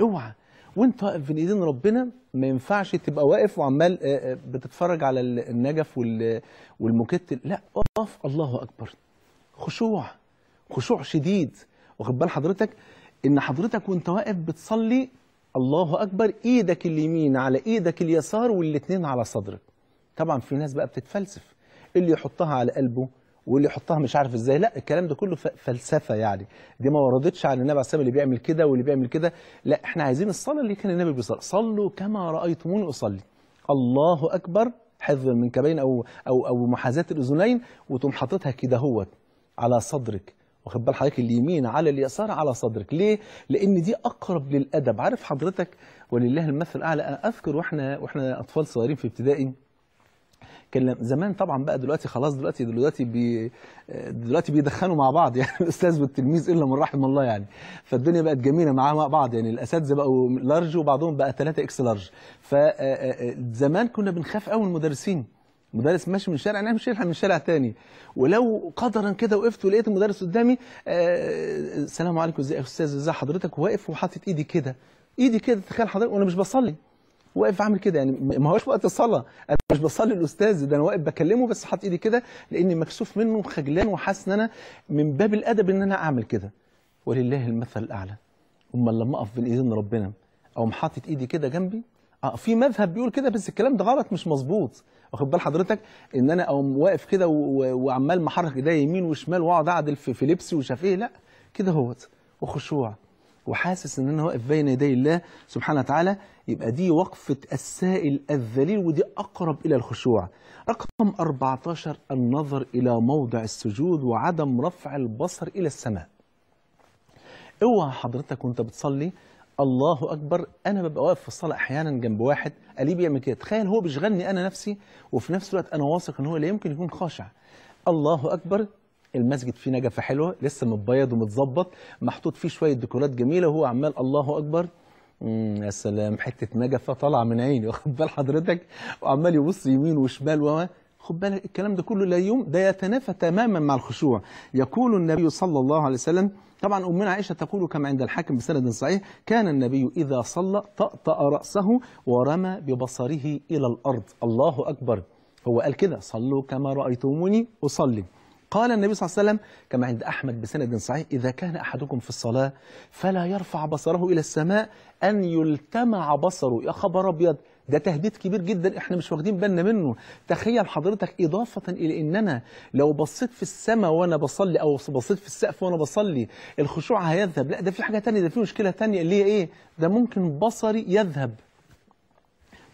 اوعى وانت واقف بين ايدين ربنا ما ينفعش تبقى واقف وعمال آه، آه، بتتفرج على النجف والمكتل لا اقف الله اكبر خشوع خشوع شديد واخد بال حضرتك ان حضرتك وانت واقف بتصلي الله اكبر ايدك اليمين على ايدك اليسار والاثنين على صدرك طبعا في ناس بقى بتتفلسف اللي يحطها على قلبه واللي يحطها مش عارف ازاي لا الكلام ده كله فلسفه يعني دي ما وردتش عن النبي عليه اللي بيعمل كده واللي بيعمل كده لا احنا عايزين الصلاه اللي كان النبي بيصلي صلوا كما رايتموني اصلي الله اكبر حفظ المنكبين او او او محاذاه الاذنين وتقوم حاططها كده هوت على صدرك واخد بال حضرتك اليمين على اليسار على صدرك ليه لان دي اقرب للادب عارف حضرتك ولله المثل الاعلى انا اذكر واحنا واحنا اطفال صغيرين في ابتدائي كان زمان طبعا بقى دلوقتي خلاص دلوقتي دلوقتي بي دلوقتي بيدخنوا مع بعض يعني الاستاذ والتلميذ الا من رحم الله يعني فالدنيا بقت جميله معاه مع بعض يعني الاساتذه بقوا لارج وبعضهم بقى 3 اكس لارج فزمان آه، آه، آه، كنا بنخاف قوي من المدرسين مدرس ماشي من شارع انا مش هلحق من شارع تاني ولو قدرا كده وقفت ولقيت المدرس قدامي السلام عليكم ازيك يا استاذ ازي حضرتك واقف وحاطط ايدي كده ايدي كده تخيل حضرتك وانا مش بصلي واقف اعمل كده يعني ما هوش وقت الصلاه انا مش بصلي الاستاذ ده انا واقف بكلمه بس حاطط ايدي كده لاني مكسوف منه وخجلان وحاسس ان انا من باب الادب ان انا اعمل كده ولله المثل الاعلى امال لما اقف بالاذن ربنا او حاطط ايدي كده جنبي اه في مذهب بيقول كده بس الكلام ده غلط مش مظبوط واخد بال حضرتك ان انا اقوم واقف كده وعمال محرك ايديا يمين وشمال واقعد اعدل في, لبسي وشافيه ايه لا كده اهوت وخشوع وحاسس ان انا واقف بين يدي الله سبحانه وتعالى يبقى دي وقفه السائل الذليل ودي اقرب الى الخشوع. رقم 14 النظر الى موضع السجود وعدم رفع البصر الى السماء. اوعى حضرتك وانت بتصلي الله اكبر انا ببقى واقف في الصلاه احيانا جنب واحد قلبي بيعمل كده تخيل هو بيشغلني انا نفسي وفي نفس الوقت انا واثق ان هو لا يمكن يكون خاشع الله اكبر المسجد فيه نجفه حلوه لسه متبيض ومتظبط محطوط فيه شويه ديكورات جميله وهو عمال الله اكبر امم يا سلام حته نجفه طالعه من عيني واخد بال حضرتك وعمال يبص يمين وشمال وما خد بالك الكلام ده كله لا يوم ده يتنافى تماما مع الخشوع يقول النبي صلى الله عليه وسلم طبعا امنا عائشه تقول كما عند الحاكم بسند صحيح كان النبي اذا صلى طأطأ راسه ورمى ببصره الى الارض الله اكبر هو قال كده صلوا كما رايتموني اصلي قال النبي صلى الله عليه وسلم كما عند أحمد بسند صحيح إذا كان أحدكم في الصلاة فلا يرفع بصره إلى السماء أن يلتمع بصره يا خبر أبيض ده تهديد كبير جدا احنا مش واخدين بالنا منه تخيل حضرتك إضافة إلى إننا لو بصيت في السماء وأنا بصلي أو بصيت في السقف وأنا بصلي الخشوع هيذهب لا ده في حاجة تانية ده في مشكلة تانية اللي هي إيه ده ممكن بصري يذهب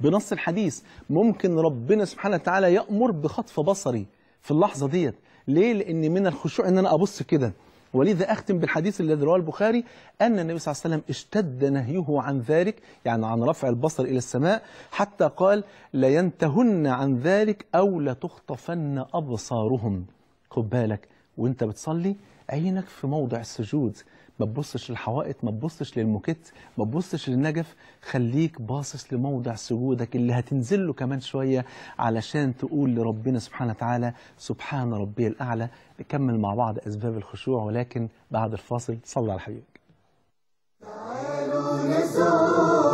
بنص الحديث ممكن ربنا سبحانه وتعالى يأمر بخطف بصري في اللحظة ديت ليه لان من الخشوع ان انا ابص كده ولذا اختم بالحديث الذي رواه البخاري ان النبي صلى الله عليه وسلم اشتد نهيه عن ذلك يعني عن رفع البصر الى السماء حتى قال لينتهن عن ذلك او لتخطفن ابصارهم خد بالك وانت بتصلي عينك في موضع السجود ما تبصش للحوائط ما تبصش للموكيت ما تبصش للنجف خليك باصص لموضع سجودك اللي هتنزل له كمان شويه علشان تقول لربنا سبحانه وتعالى سبحان ربي الاعلى نكمل مع بعض اسباب الخشوع ولكن بعد الفاصل صلى على حبيبك تعالوا نسوق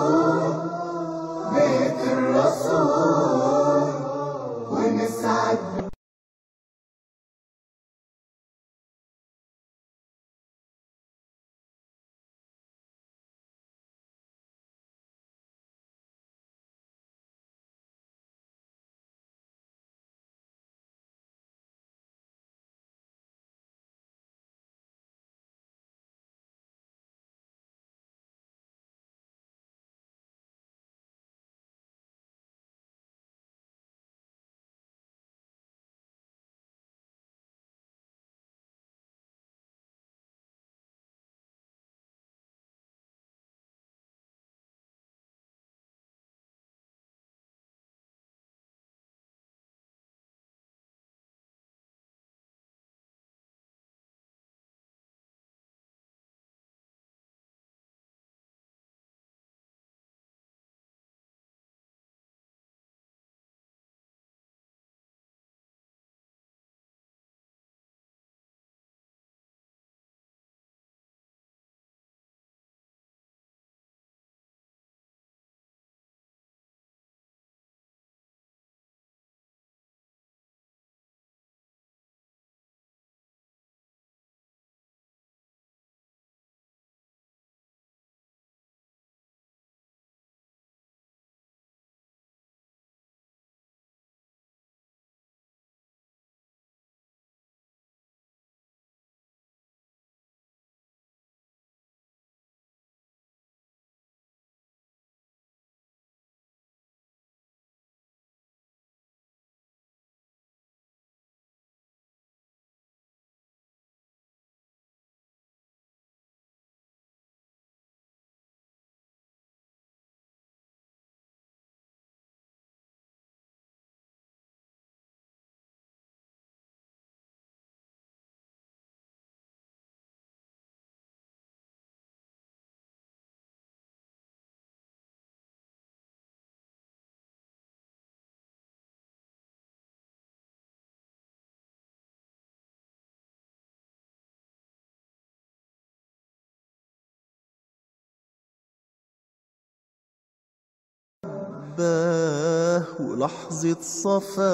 حباه ولحظة صفاء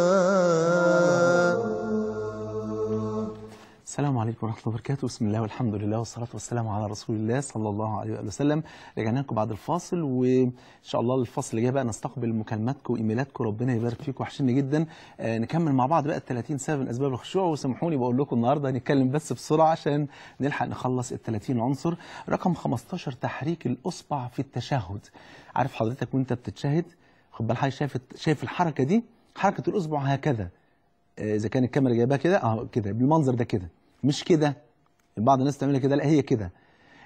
السلام عليكم ورحمة الله وبركاته بسم الله والحمد لله والصلاة والسلام على رسول الله صلى الله عليه وآله وسلم رجعنا لكم بعد الفاصل وإن شاء الله الفاصل اللي جاي بقى نستقبل مكالماتكم وإيميلاتكم ربنا يبارك فيكم وحشني جدا آه نكمل مع بعض بقى ال 30 سبب من أسباب الخشوع وسامحوني بقول لكم النهاردة هنتكلم بس بسرعة عشان نلحق نخلص ال 30 عنصر رقم 15 تحريك الأصبع في التشهد عارف حضرتك وأنت بتتشهد خد بال حضرتك شايف شايف الحركه دي حركه الاصبع هكذا آه، اذا كان الكاميرا جايباها كده اه كده بالمنظر ده كده مش كده بعض الناس تعملها كده لا هي كده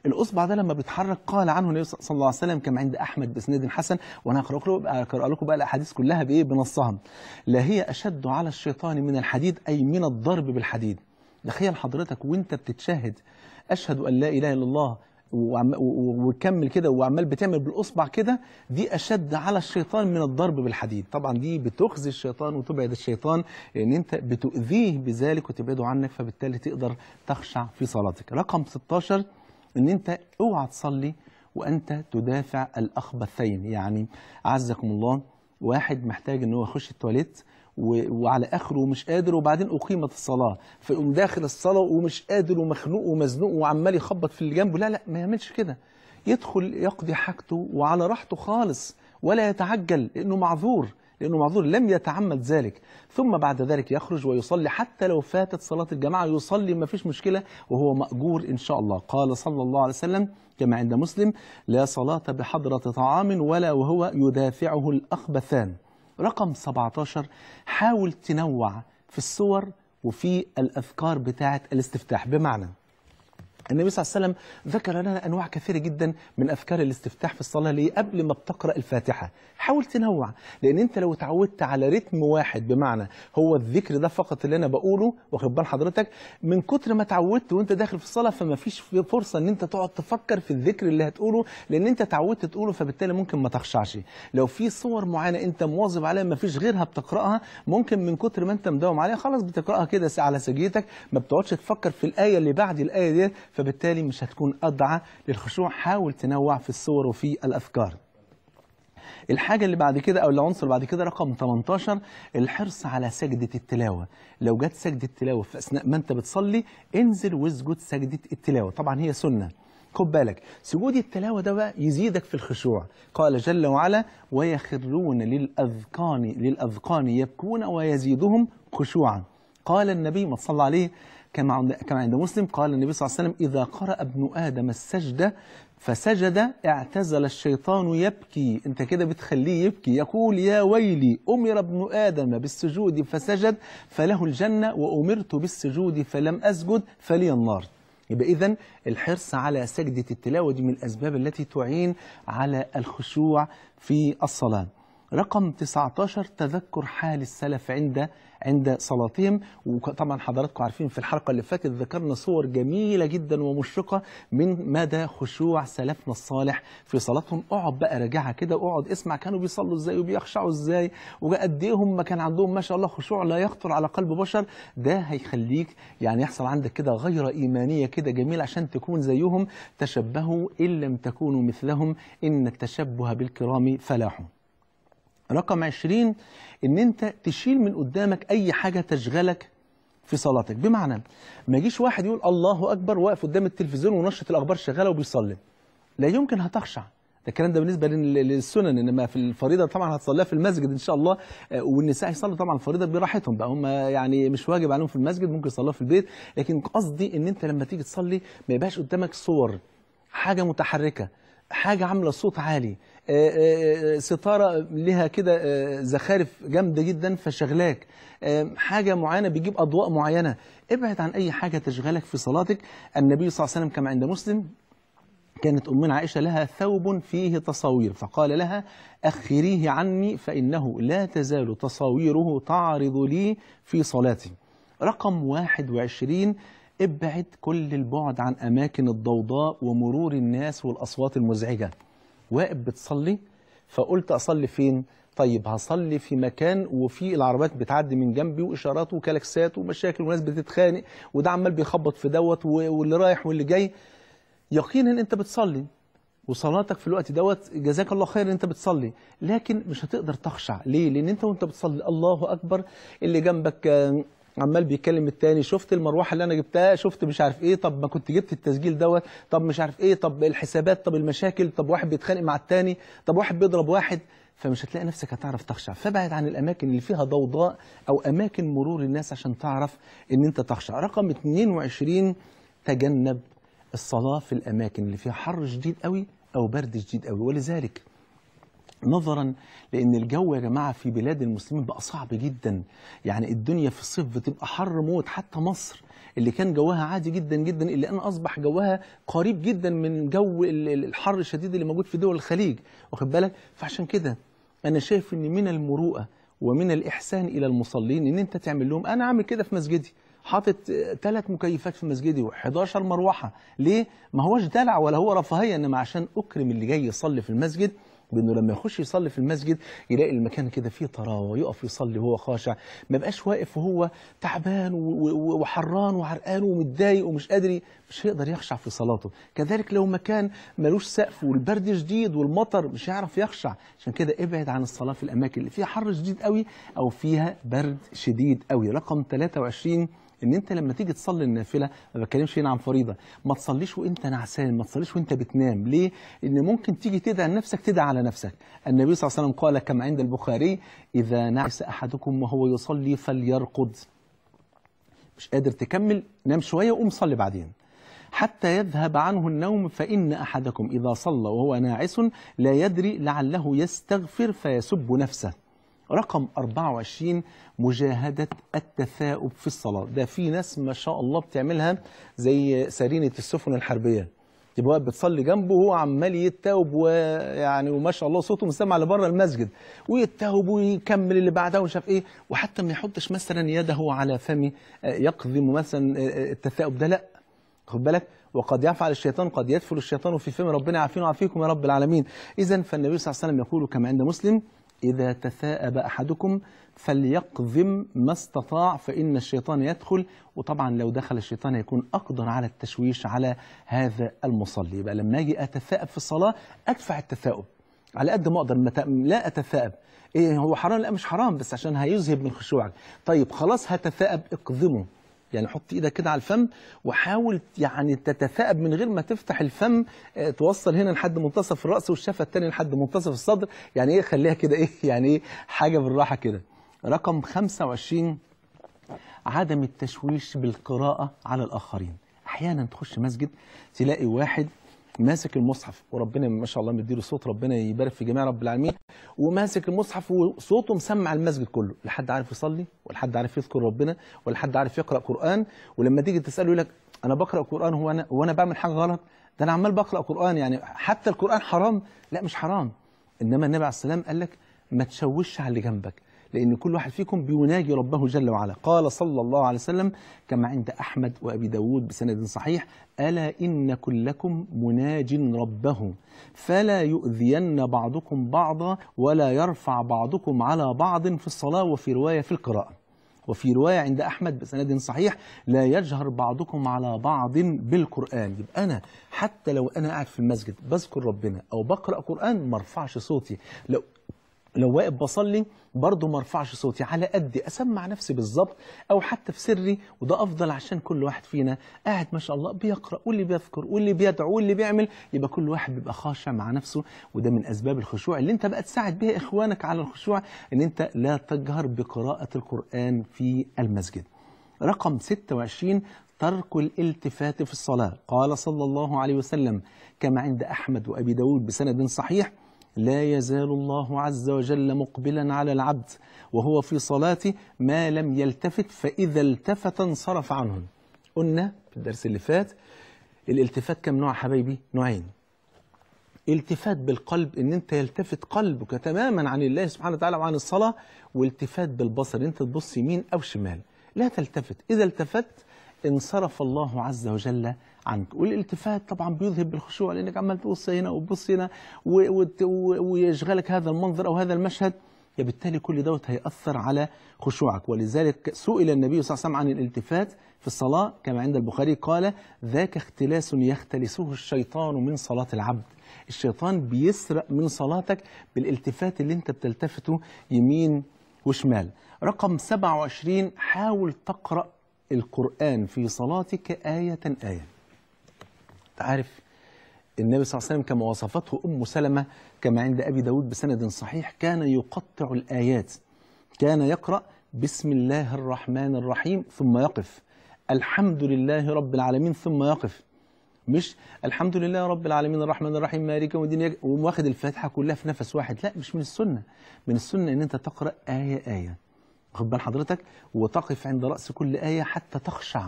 الاصبع ده لما بيتحرك قال عنه النبي صلى الله عليه وسلم كما عند احمد بسند حسن وانا هقرا لكم بقى الاحاديث كلها بايه بنصها لا هي اشد على الشيطان من الحديد اي من الضرب بالحديد تخيل حضرتك وانت بتتشهد اشهد ان لا اله الا الله وتكمل كده وعمال بتعمل بالاصبع كده دي اشد على الشيطان من الضرب بالحديد طبعا دي بتخزي الشيطان وتبعد الشيطان لان انت بتؤذيه بذلك وتبعده عنك فبالتالي تقدر تخشع في صلاتك رقم 16 ان انت اوعى تصلي وانت تدافع الاخبثين يعني اعزكم الله واحد محتاج ان هو يخش التواليت وعلى اخره ومش قادر وبعدين اقيمت الصلاه فيقوم داخل الصلاه ومش قادر ومخنوق ومزنوق وعمال يخبط في اللي جنبه لا لا ما يعملش كده يدخل يقضي حاجته وعلى راحته خالص ولا يتعجل لانه معذور لانه معذور لم يتعمد ذلك ثم بعد ذلك يخرج ويصلي حتى لو فاتت صلاه الجماعه يصلي ما فيش مشكله وهو ماجور ان شاء الله قال صلى الله عليه وسلم كما عند مسلم لا صلاه بحضره طعام ولا وهو يدافعه الاخبثان رقم 17 حاول تنوع في الصور وفي الأذكار بتاعة الاستفتاح بمعنى النبي صلى الله عليه وسلم ذكر لنا أنواع كثيرة جدا من أفكار الاستفتاح في الصلاة ليه قبل ما بتقرأ الفاتحة حاول تنوع لأن أنت لو اتعودت على رتم واحد بمعنى هو الذكر ده فقط اللي أنا بقوله واخد بال حضرتك من كتر ما اتعودت وأنت داخل في الصلاة فما فيش فرصة أن أنت تقعد تفكر في الذكر اللي هتقوله لأن أنت اتعودت تقوله فبالتالي ممكن ما تخشعش لو في صور معينة أنت مواظب عليها ما فيش غيرها بتقرأها ممكن من كتر ما أنت مداوم عليها خلاص بتقرأها كده على سجيتك ما بتقعدش تفكر في الآية اللي بعد الآية ديت فبالتالي مش هتكون أضعى للخشوع حاول تنوع في الصور وفي الأفكار الحاجة اللي بعد كده أو العنصر بعد كده رقم 18 الحرص على سجدة التلاوة لو جت سجدة التلاوة في أثناء ما أنت بتصلي انزل واسجد سجدة التلاوة طبعا هي سنة خد بالك سجود التلاوة ده بقى يزيدك في الخشوع قال جل وعلا ويخرون للأذقان للأذقان يبكون ويزيدهم خشوعا قال النبي ما صلى عليه كما عند مسلم قال النبي صلى الله عليه وسلم إذا قرأ ابن آدم السجدة فسجد اعتزل الشيطان يبكي انت كده بتخليه يبكي يقول يا ويلي امر ابن ادم بالسجود فسجد فله الجنه وامرت بالسجود فلم اسجد فلي النار يبقى إذا الحرص على سجدة التلاوة دي من الأسباب التي تعين على الخشوع في الصلاة رقم 19 تذكر حال السلف عند عند صلاتهم وطبعا حضراتكم عارفين في الحلقه اللي فاتت ذكرنا صور جميله جدا ومشرقه من مدى خشوع سلفنا الصالح في صلاتهم اقعد بقى راجعها كده اقعد اسمع كانوا بيصلوا ازاي وبيخشعوا ازاي وقد ايه هم كان عندهم ما شاء الله خشوع لا يخطر على قلب بشر ده هيخليك يعني يحصل عندك كده غيره ايمانيه كده جميله عشان تكون زيهم تشبهوا ان لم تكونوا مثلهم ان التشبه بالكرام فلاحوا رقم 20 ان انت تشيل من قدامك اي حاجه تشغلك في صلاتك بمعنى ما يجيش واحد يقول الله اكبر واقف قدام التلفزيون ونشره الاخبار شغاله وبيصلي لا يمكن هتخشع ده الكلام ده بالنسبه للسنن انما في الفريضه طبعا هتصليها في المسجد ان شاء الله آه، والنساء هيصلوا طبعا الفريضه براحتهم بقى هم يعني مش واجب عليهم في المسجد ممكن يصلوها في البيت لكن قصدي ان انت لما تيجي تصلي ما يبقاش قدامك صور حاجه متحركه حاجه عامله صوت عالي آه، آه، آه، ستاره لها كده زخارف جامده جدا فشغلاك حاجه معينه بيجيب اضواء معينه ابعد عن اي حاجه تشغلك في صلاتك النبي صلى الله عليه وسلم كما عند مسلم كانت أمنا عائشة لها ثوب فيه تصاوير فقال لها أخريه عني فإنه لا تزال تصاويره تعرض لي في صلاتي رقم 21 ابعد كل البعد عن أماكن الضوضاء ومرور الناس والأصوات المزعجة واقف بتصلي فقلت اصلي فين طيب هصلي في مكان وفي العربيات بتعدي من جنبي واشارات وكلاكسات ومشاكل وناس بتتخانق وده عمال بيخبط في دوت واللي رايح واللي جاي يقينا انت بتصلي وصلاتك في الوقت دوت جزاك الله خير ان انت بتصلي لكن مش هتقدر تخشع ليه لان انت وانت بتصلي الله اكبر اللي جنبك عمال بيتكلم التاني شفت المروحه اللي انا جبتها شفت مش عارف ايه طب ما كنت جبت التسجيل دوت طب مش عارف ايه طب الحسابات طب المشاكل طب واحد بيتخانق مع التاني طب واحد بيضرب واحد فمش هتلاقي نفسك هتعرف تخشع فابعد عن الاماكن اللي فيها ضوضاء او اماكن مرور الناس عشان تعرف ان انت تخشع رقم 22 تجنب الصلاه في الاماكن اللي فيها حر شديد قوي او برد شديد قوي ولذلك نظرا لان الجو يا جماعه في بلاد المسلمين بقى صعب جدا يعني الدنيا في الصيف بتبقى حر موت حتى مصر اللي كان جواها عادي جدا جدا اللي انا اصبح جواها قريب جدا من جو الحر الشديد اللي موجود في دول الخليج واخد بالك فعشان كده انا شايف ان من المروءه ومن الاحسان الى المصلين ان انت تعمل لهم انا عامل كده في مسجدي حاطط ثلاث مكيفات في مسجدي و11 مروحه ليه ما هوش دلع ولا هو رفاهيه انما عشان اكرم اللي جاي يصلي في المسجد بانه لما يخش يصلي في المسجد يلاقي المكان كده فيه طراوه يقف يصلي وهو خاشع ما بقاش واقف وهو تعبان وحران وعرقان ومتضايق ومش قادر مش هيقدر يخشع في صلاته كذلك لو مكان ملوش سقف والبرد شديد والمطر مش هيعرف يخشع عشان كده ابعد عن الصلاه في الاماكن اللي فيها حر شديد قوي او فيها برد شديد قوي رقم 23 ان انت لما تيجي تصلي النافله ما بتكلمش هنا عن فريضه ما تصليش وانت نعسان ما تصليش وانت بتنام ليه ان ممكن تيجي تدعي لنفسك تدعي على نفسك النبي صلى الله عليه وسلم قال كما عند البخاري اذا نعس احدكم وهو يصلي فليرقد مش قادر تكمل نام شويه وقوم صلي بعدين حتى يذهب عنه النوم فإن أحدكم إذا صلى وهو ناعس لا يدري لعله يستغفر فيسب نفسه رقم 24 مجاهدة التثاؤب في الصلاة ده في ناس ما شاء الله بتعملها زي سرينة السفن الحربية تبقى واقف بتصلي جنبه وهو عمال يتاوب ويعني وما شاء الله صوته مسمع لبره المسجد ويتاوب ويكمل اللي بعده ومش عارف ايه وحتى ما يحطش مثلا يده على فمه آه، يقذم مثلا آه، آه، التثاؤب ده لا خد بالك وقد يفعل الشيطان قد يدفل الشيطان في فم ربنا يعافينا ويعافيكم يا رب العالمين اذا فالنبي صلى الله عليه وسلم يقول كما عند مسلم إذا تثاءب أحدكم فليقذم ما استطاع فإن الشيطان يدخل وطبعا لو دخل الشيطان يكون أقدر على التشويش على هذا المصلي يبقى لما أجي أتثاءب في الصلاة أدفع التثاؤب على قد ما أقدر لا أتثاءب إيه هو حرام لا مش حرام بس عشان هيذهب من خشوعك طيب خلاص هتثاءب اقذمه يعني حط ايدك كده على الفم وحاول يعني تتثاءب من غير ما تفتح الفم آه، توصل هنا لحد منتصف الراس والشفه الثانيه لحد منتصف الصدر يعني ايه خليها كده ايه يعني ايه حاجه بالراحه كده رقم 25 عدم التشويش بالقراءه على الاخرين احيانا تخش مسجد تلاقي واحد ماسك المصحف وربنا ما شاء الله مديله صوت ربنا يبارك في جميع رب العالمين وماسك المصحف وصوته مسمع المسجد كله لا حد عارف يصلي ولا حد عارف يذكر ربنا ولا حد عارف يقرا قران ولما تيجي تساله يقول لك انا بقرا قران هو انا وانا بعمل حاجه غلط ده انا عمال بقرا قران يعني حتى القران حرام لا مش حرام انما النبي عليه الصلاه والسلام قال لك ما تشوش على اللي جنبك لأن كل واحد فيكم بيناجي ربه جل وعلا قال صلى الله عليه وسلم كما عند أحمد وأبي داود بسند صحيح ألا إن كلكم مناج ربه فلا يؤذين بعضكم بعضا ولا يرفع بعضكم على بعض في الصلاة وفي رواية في القراءة وفي رواية عند أحمد بسند صحيح لا يجهر بعضكم على بعض بالقرآن يبقى أنا حتى لو أنا قاعد في المسجد بذكر ربنا أو بقرأ قرآن ما ارفعش صوتي لو لو واقف بصلي برضه ما ارفعش صوتي على قدي اسمع نفسي بالظبط او حتى في سري وده افضل عشان كل واحد فينا قاعد ما شاء الله بيقرا واللي بيذكر واللي بيدعو واللي بيعمل يبقى كل واحد بيبقى خاشع مع نفسه وده من اسباب الخشوع اللي انت بقى تساعد بيها اخوانك على الخشوع ان انت لا تجهر بقراءه القران في المسجد. رقم 26 ترك الالتفات في الصلاه قال صلى الله عليه وسلم كما عند احمد وابي داود بسند صحيح لا يزال الله عز وجل مقبلا على العبد وهو في صلاته ما لم يلتفت فإذا التفت انصرف عنه قلنا في الدرس اللي فات الالتفات كم نوع حبايبي نوعين التفات بالقلب ان انت يلتفت قلبك تماما عن الله سبحانه وتعالى وعن الصلاه والتفات بالبصر انت تبص يمين او شمال لا تلتفت اذا التفت انصرف الله عز وجل عنك والالتفات طبعا بيذهب بالخشوع لانك عمال تبص هنا وبص هنا ويشغلك هذا المنظر او هذا المشهد فبالتالي كل دوت هيأثر على خشوعك ولذلك سئل النبي صلى الله عليه وسلم عن الالتفات في الصلاة كما عند البخاري قال ذاك اختلاس يختلسه الشيطان من صلاة العبد الشيطان بيسرق من صلاتك بالالتفات اللي انت بتلتفته يمين وشمال رقم 27 حاول تقرأ القرآن في صلاتك آية آية عارف النبي صلى الله عليه وسلم كما وصفته أم سلمة كما عند أبي داود بسند صحيح كان يقطع الآيات كان يقرأ بسم الله الرحمن الرحيم ثم يقف الحمد لله رب العالمين ثم يقف مش الحمد لله رب العالمين الرحمن الرحيم مالك يوم الدين واخد الفاتحه كلها في نفس واحد لا مش من السنه من السنه ان انت تقرا ايه ايه خد بال حضرتك وتقف عند راس كل ايه حتى تخشع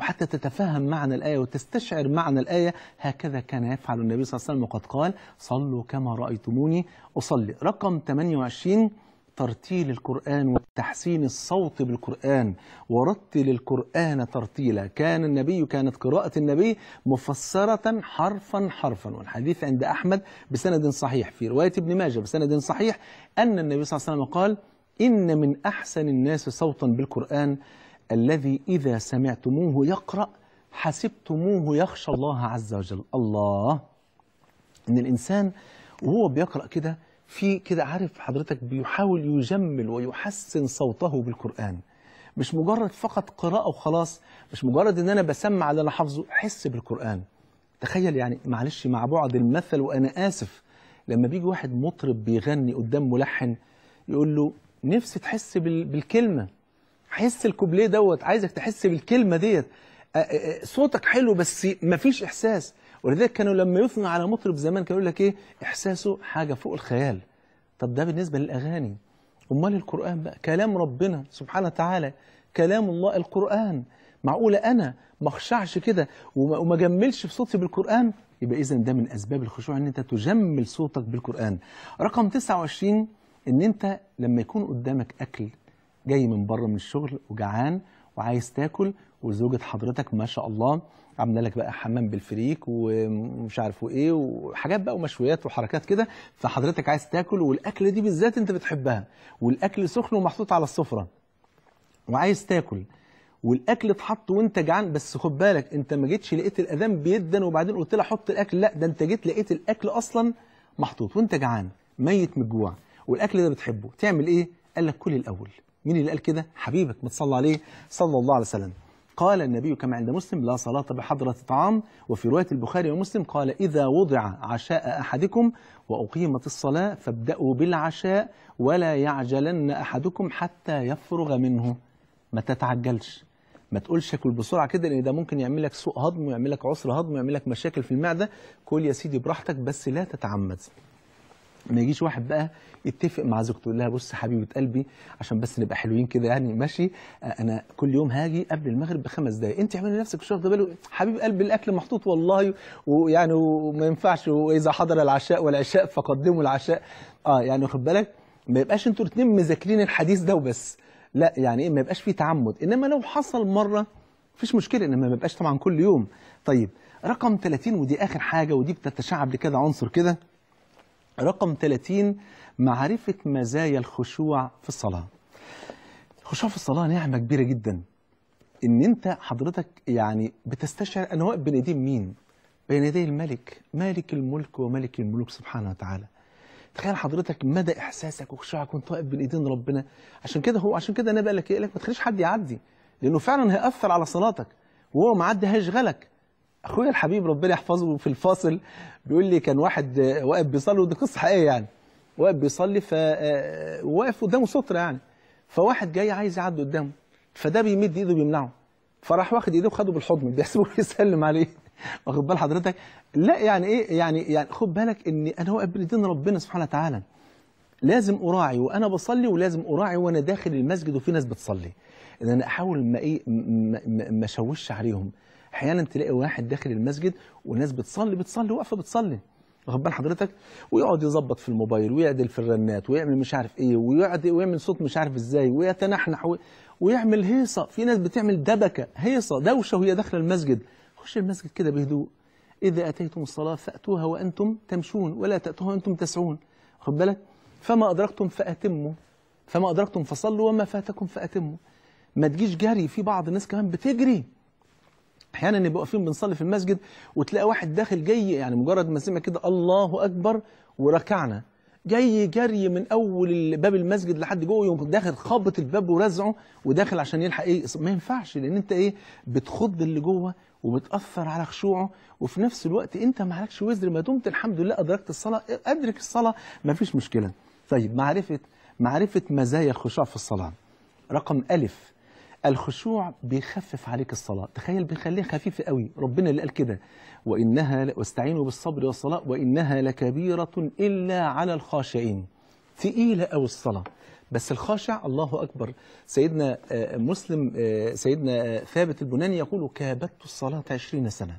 وحتى تتفهم معنى الآية وتستشعر معنى الآية هكذا كان يفعل النبي صلى الله عليه وسلم وقد قال صلوا كما رأيتموني أصلي رقم 28 ترتيل القرآن وتحسين الصوت بالقرآن ورتل القرآن ترتيلا كان النبي كانت قراءة النبي مفسرة حرفا حرفا والحديث عند أحمد بسند صحيح في رواية ابن ماجه بسند صحيح أن النبي صلى الله عليه وسلم قال إن من أحسن الناس صوتا بالقرآن الذي إذا سمعتموه يقرأ حسبتموه يخشى الله عز وجل الله إن الإنسان وهو بيقرأ كده في كده عارف حضرتك بيحاول يجمل ويحسن صوته بالقرآن مش مجرد فقط قراءة وخلاص مش مجرد إن أنا بسمع اللي أنا حافظه حس بالقرآن تخيل يعني معلش مع بعض المثل وأنا آسف لما بيجي واحد مطرب بيغني قدام ملحن يقول له نفسي تحس بالكلمة حس الكوبليه دوت عايزك تحس بالكلمه ديت صوتك حلو بس مفيش احساس ولذلك كانوا لما يثنى على مطرب زمان كانوا يقول لك ايه احساسه حاجه فوق الخيال طب ده بالنسبه للاغاني امال القران بقى كلام ربنا سبحانه وتعالى كلام الله القران معقوله انا ما اخشعش كده وما اجملش في صوتي بالقران يبقى اذا ده من اسباب الخشوع ان انت تجمل صوتك بالقران رقم 29 ان انت لما يكون قدامك اكل جاي من بره من الشغل وجعان وعايز تاكل وزوجة حضرتك ما شاء الله عامله لك بقى حمام بالفريك ومش عارف ايه وحاجات بقى ومشويات وحركات كده فحضرتك عايز تاكل والاكله دي بالذات انت بتحبها والاكل سخن ومحطوط على السفره وعايز تاكل والاكل اتحط وانت جعان بس خد بالك انت ما جيتش لقيت الاذان بيدن وبعدين قلت لها حط الاكل لا ده انت جيت لقيت الاكل اصلا محطوط وانت جعان ميت من الجوع والاكل ده بتحبه تعمل ايه قال لك كل الاول مين اللي قال كده حبيبك متصلى عليه صلى الله عليه وسلم قال النبي كما عند مسلم لا صلاة بحضرة طعام وفي رواية البخاري ومسلم قال إذا وضع عشاء أحدكم وأقيمت الصلاة فابدأوا بالعشاء ولا يعجلن أحدكم حتى يفرغ منه ما تتعجلش ما تقولش اكل بسرعه كده لان ده ممكن يعمل لك سوء هضم ويعمل لك عسر هضم ويعمل لك مشاكل في المعده كل يا سيدي براحتك بس لا تتعمد ما يجيش واحد بقى يتفق مع زوجته يقول لها بص حبيبه قلبي عشان بس نبقى حلوين كده يعني ماشي آه، انا كل يوم هاجي قبل المغرب بخمس دقائق انت اعملي نفسك مش واخده بالك حبيب قلبي الاكل محطوط والله ويعني وما ينفعش واذا حضر العشاء والعشاء فقدموا العشاء اه يعني واخد بالك ما يبقاش انتوا الاثنين مذاكرين الحديث ده وبس لا يعني ايه ما يبقاش فيه تعمد انما لو حصل مره مفيش مشكله انما ما يبقاش طبعا كل يوم طيب رقم 30 ودي اخر حاجه ودي بتتشعب لكذا عنصر كده رقم 30 معرفة مزايا الخشوع في الصلاة الخشوع في الصلاة نعمة كبيرة جدا ان انت حضرتك يعني بتستشعر انا واقف بين ايدين مين بين يدي الملك مالك الملك وملك الملوك سبحانه وتعالى تخيل حضرتك مدى احساسك وخشوعك وانت واقف بين ايدين ربنا عشان كده هو عشان كده النبي قال لك ايه لك ما تخليش حد يعدي لانه فعلا هياثر على صلاتك وهو معدي هيشغلك اخويا الحبيب ربنا يحفظه في الفاصل بيقول لي كان واحد واقف بيصلي ودي قصه حقيقيه يعني واقف بيصلي ف آه، واقف قدامه ستره يعني فواحد جاي عايز يعدي قدامه فده بيمد ايده بيمنعه فراح واخد ايده وخده بالحضن بيحسبه يسلم عليه واخد بال حضرتك لا يعني ايه يعني يعني خد بالك ان انا واقف بايدين ربنا سبحانه وتعالى لازم اراعي وانا بصلي ولازم اراعي وانا داخل المسجد وفي ناس بتصلي ان انا احاول ما ايه ما اشوش عليهم احيانا تلاقي واحد داخل المسجد والناس بتصلي بتصلي واقفه بتصلي واخد بال حضرتك ويقعد يظبط في الموبايل ويعدل في الرنات ويعمل مش عارف ايه ويقعد ويعمل صوت مش عارف ازاي ويتنحنح ويعمل هيصه في ناس بتعمل دبكه هيصه دوشه وهي داخله المسجد خش المسجد كده بهدوء اذا اتيتم الصلاه فاتوها وانتم تمشون ولا تاتوها وانتم تسعون واخد بالك فما ادركتم فاتموا فما ادركتم فصلوا وما فاتكم فاتموا ما تجيش جري في بعض الناس كمان بتجري احيانا نبقى واقفين بنصلي في المسجد وتلاقي واحد داخل جاي يعني مجرد ما سمع كده الله اكبر وركعنا جاي جري من اول باب المسجد لحد جوه يوم داخل خابط الباب ورزعه وداخل عشان يلحق ايه ما ينفعش لان انت ايه بتخض اللي جوه وبتاثر على خشوعه وفي نفس الوقت انت ما عليكش وزر ما دمت الحمد لله ادركت الصلاه ادرك الصلاه ما فيش مشكله طيب معرفه معرفه مزايا الخشوع في الصلاه رقم الف الخشوع بيخفف عليك الصلاة تخيل بيخليها خفيفة قوي ربنا اللي قال كده وإنها واستعينوا بالصبر والصلاة وإنها لكبيرة إلا على الخاشعين ثقيلة قوي الصلاة بس الخاشع الله أكبر سيدنا آه، مسلم آه، سيدنا آه، ثابت البناني يقول كابدت الصلاة عشرين سنة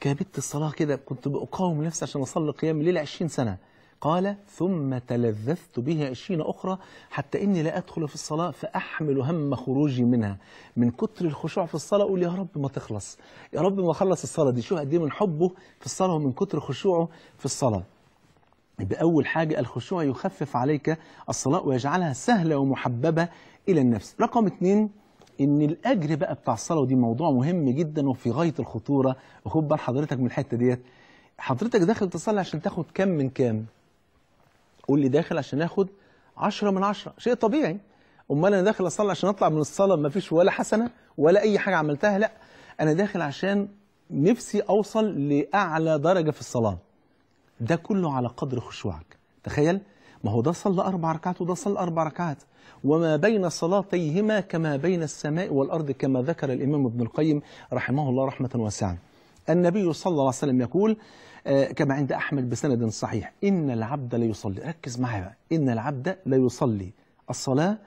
كابدت الصلاة كده كنت بقاوم نفسي عشان أصلي قيام الليل عشرين سنة قال ثم تلذذت به عشرين أخرى حتى إني لا أدخل في الصلاة فأحمل هم خروجي منها من كتر الخشوع في الصلاة أقول يا رب ما تخلص يا رب ما أخلص الصلاة دي شو قد إيه من حبه في الصلاة ومن كتر خشوعه في الصلاة بأول أول حاجة الخشوع يخفف عليك الصلاة ويجعلها سهلة ومحببة إلى النفس رقم اثنين ان الاجر بقى بتاع الصلاه ودي موضوع مهم جدا وفي غايه الخطوره وخد بال حضرتك من الحته ديت حضرتك داخل تصلي عشان تاخد كام من كام قول لي داخل عشان ناخد 10 من 10 شيء طبيعي امال انا داخل اصلي عشان اطلع من الصلاه ما فيش ولا حسنه ولا اي حاجه عملتها لا انا داخل عشان نفسي اوصل لاعلى درجه في الصلاه ده كله على قدر خشوعك تخيل ما هو ده صلى اربع ركعات وده صلى اربع ركعات وما بين صلاتيهما كما بين السماء والارض كما ذكر الامام ابن القيم رحمه الله رحمه واسعه النبي صلى الله عليه وسلم يقول آه، كما عند أحمد بسند صحيح إن العبد لا يصلي ركز معايا بقى إن العبد لا يصلي الصلاة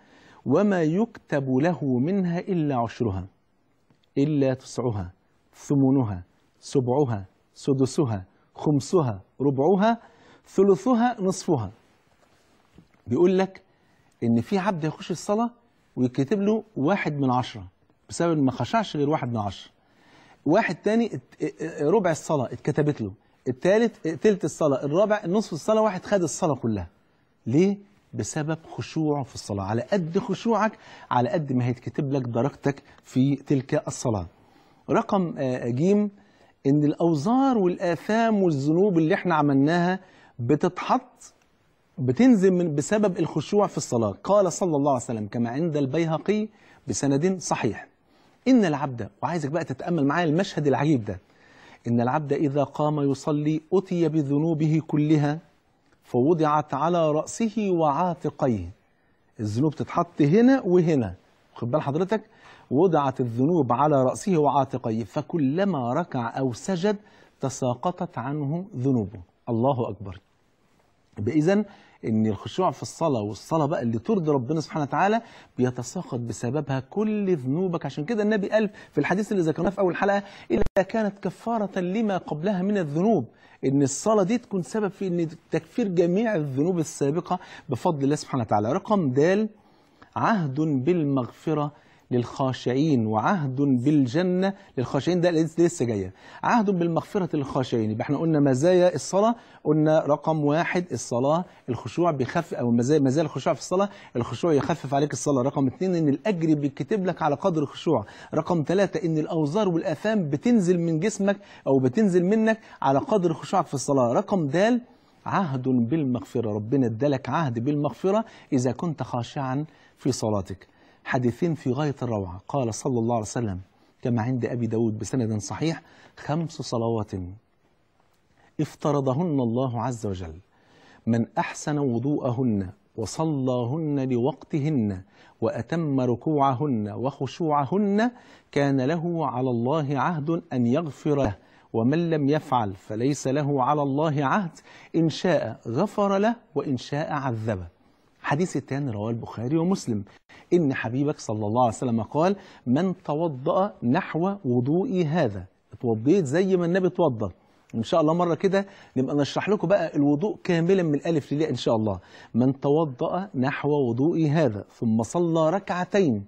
وما يكتب له منها إلا عشرها إلا تسعها ثمنها سبعها سدسها خمسها ربعها ثلثها نصفها بيقول لك إن في عبد يخش الصلاة ويكتب له واحد من عشرة بسبب ما خشعش غير واحد من عشرة واحد تاني ربع الصلاة اتكتبت له الثالث تلت الصلاة الرابع نصف الصلاة واحد خد الصلاة كلها ليه؟ بسبب خشوعه في الصلاة على قد خشوعك على قد ما هيتكتب لك درجتك في تلك الصلاة رقم جيم ان الأوزار والآثام والذنوب اللي احنا عملناها بتتحط بتنزل من بسبب الخشوع في الصلاة قال صلى الله عليه وسلم كما عند البيهقي بسند صحيح إن العبد وعايزك بقى تتأمل معايا المشهد العجيب ده إن العبد إذا قام يصلي أتي بذنوبه كلها فوضعت على رأسه وعاتقيه الذنوب تتحط هنا وهنا خد بال حضرتك وضعت الذنوب على رأسه وعاتقيه فكلما ركع أو سجد تساقطت عنه ذنوبه الله أكبر إذن ان الخشوع في الصلاه والصلاه بقى اللي ترضي ربنا سبحانه وتعالى بيتساقط بسببها كل ذنوبك عشان كده النبي قال في الحديث اللي ذكرناه في اول حلقه الا كانت كفاره لما قبلها من الذنوب ان الصلاه دي تكون سبب في ان تكفير جميع الذنوب السابقه بفضل الله سبحانه وتعالى رقم د عهد بالمغفره للخاشعين وعهد بالجنة للخاشعين ده لسه جاية عهد بالمغفرة للخاشعين يبقى احنا قلنا مزايا الصلاة قلنا رقم واحد الصلاة الخشوع بيخف أو مزايا, مزايا الخشوع في الصلاة الخشوع يخفف عليك الصلاة رقم اثنين إن الأجر بيتكتب لك على قدر الخشوع رقم ثلاثة إن الأوزار والآثام بتنزل من جسمك أو بتنزل منك على قدر خشوعك في الصلاة رقم دال عهد بالمغفرة ربنا ادالك عهد بالمغفرة إذا كنت خاشعا في صلاتك حديثين في غاية الروعة قال صلى الله عليه وسلم كما عند أبي داود بسند صحيح خمس صلوات افترضهن الله عز وجل من أحسن وضوءهن وصلاهن لوقتهن وأتم ركوعهن وخشوعهن كان له على الله عهد أن يغفره ومن لم يفعل فليس له على الله عهد إن شاء غفر له وإن شاء عذبه حديث الثاني رواه البخاري ومسلم إن حبيبك صلى الله عليه وسلم قال من توضأ نحو وضوئي هذا اتوضيت زي ما النبي توضا ان شاء الله مره كده نبقى نشرح لكم بقى الوضوء كاملا من الالف للياء ان شاء الله من توضأ نحو وضوئي هذا ثم صلى ركعتين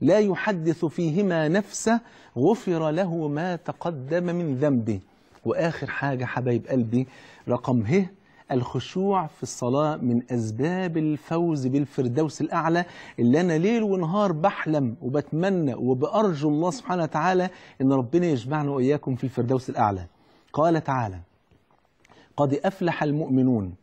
لا يحدث فيهما نفسه غفر له ما تقدم من ذنبه واخر حاجه حبايب قلبي رقم ه الخشوع في الصلاة من أسباب الفوز بالفردوس الأعلى اللي أنا ليل ونهار بحلم وبتمنى وبأرجو الله سبحانه وتعالى إن ربنا يجمعنا وإياكم في الفردوس الأعلى قال تعالى قد أفلح المؤمنون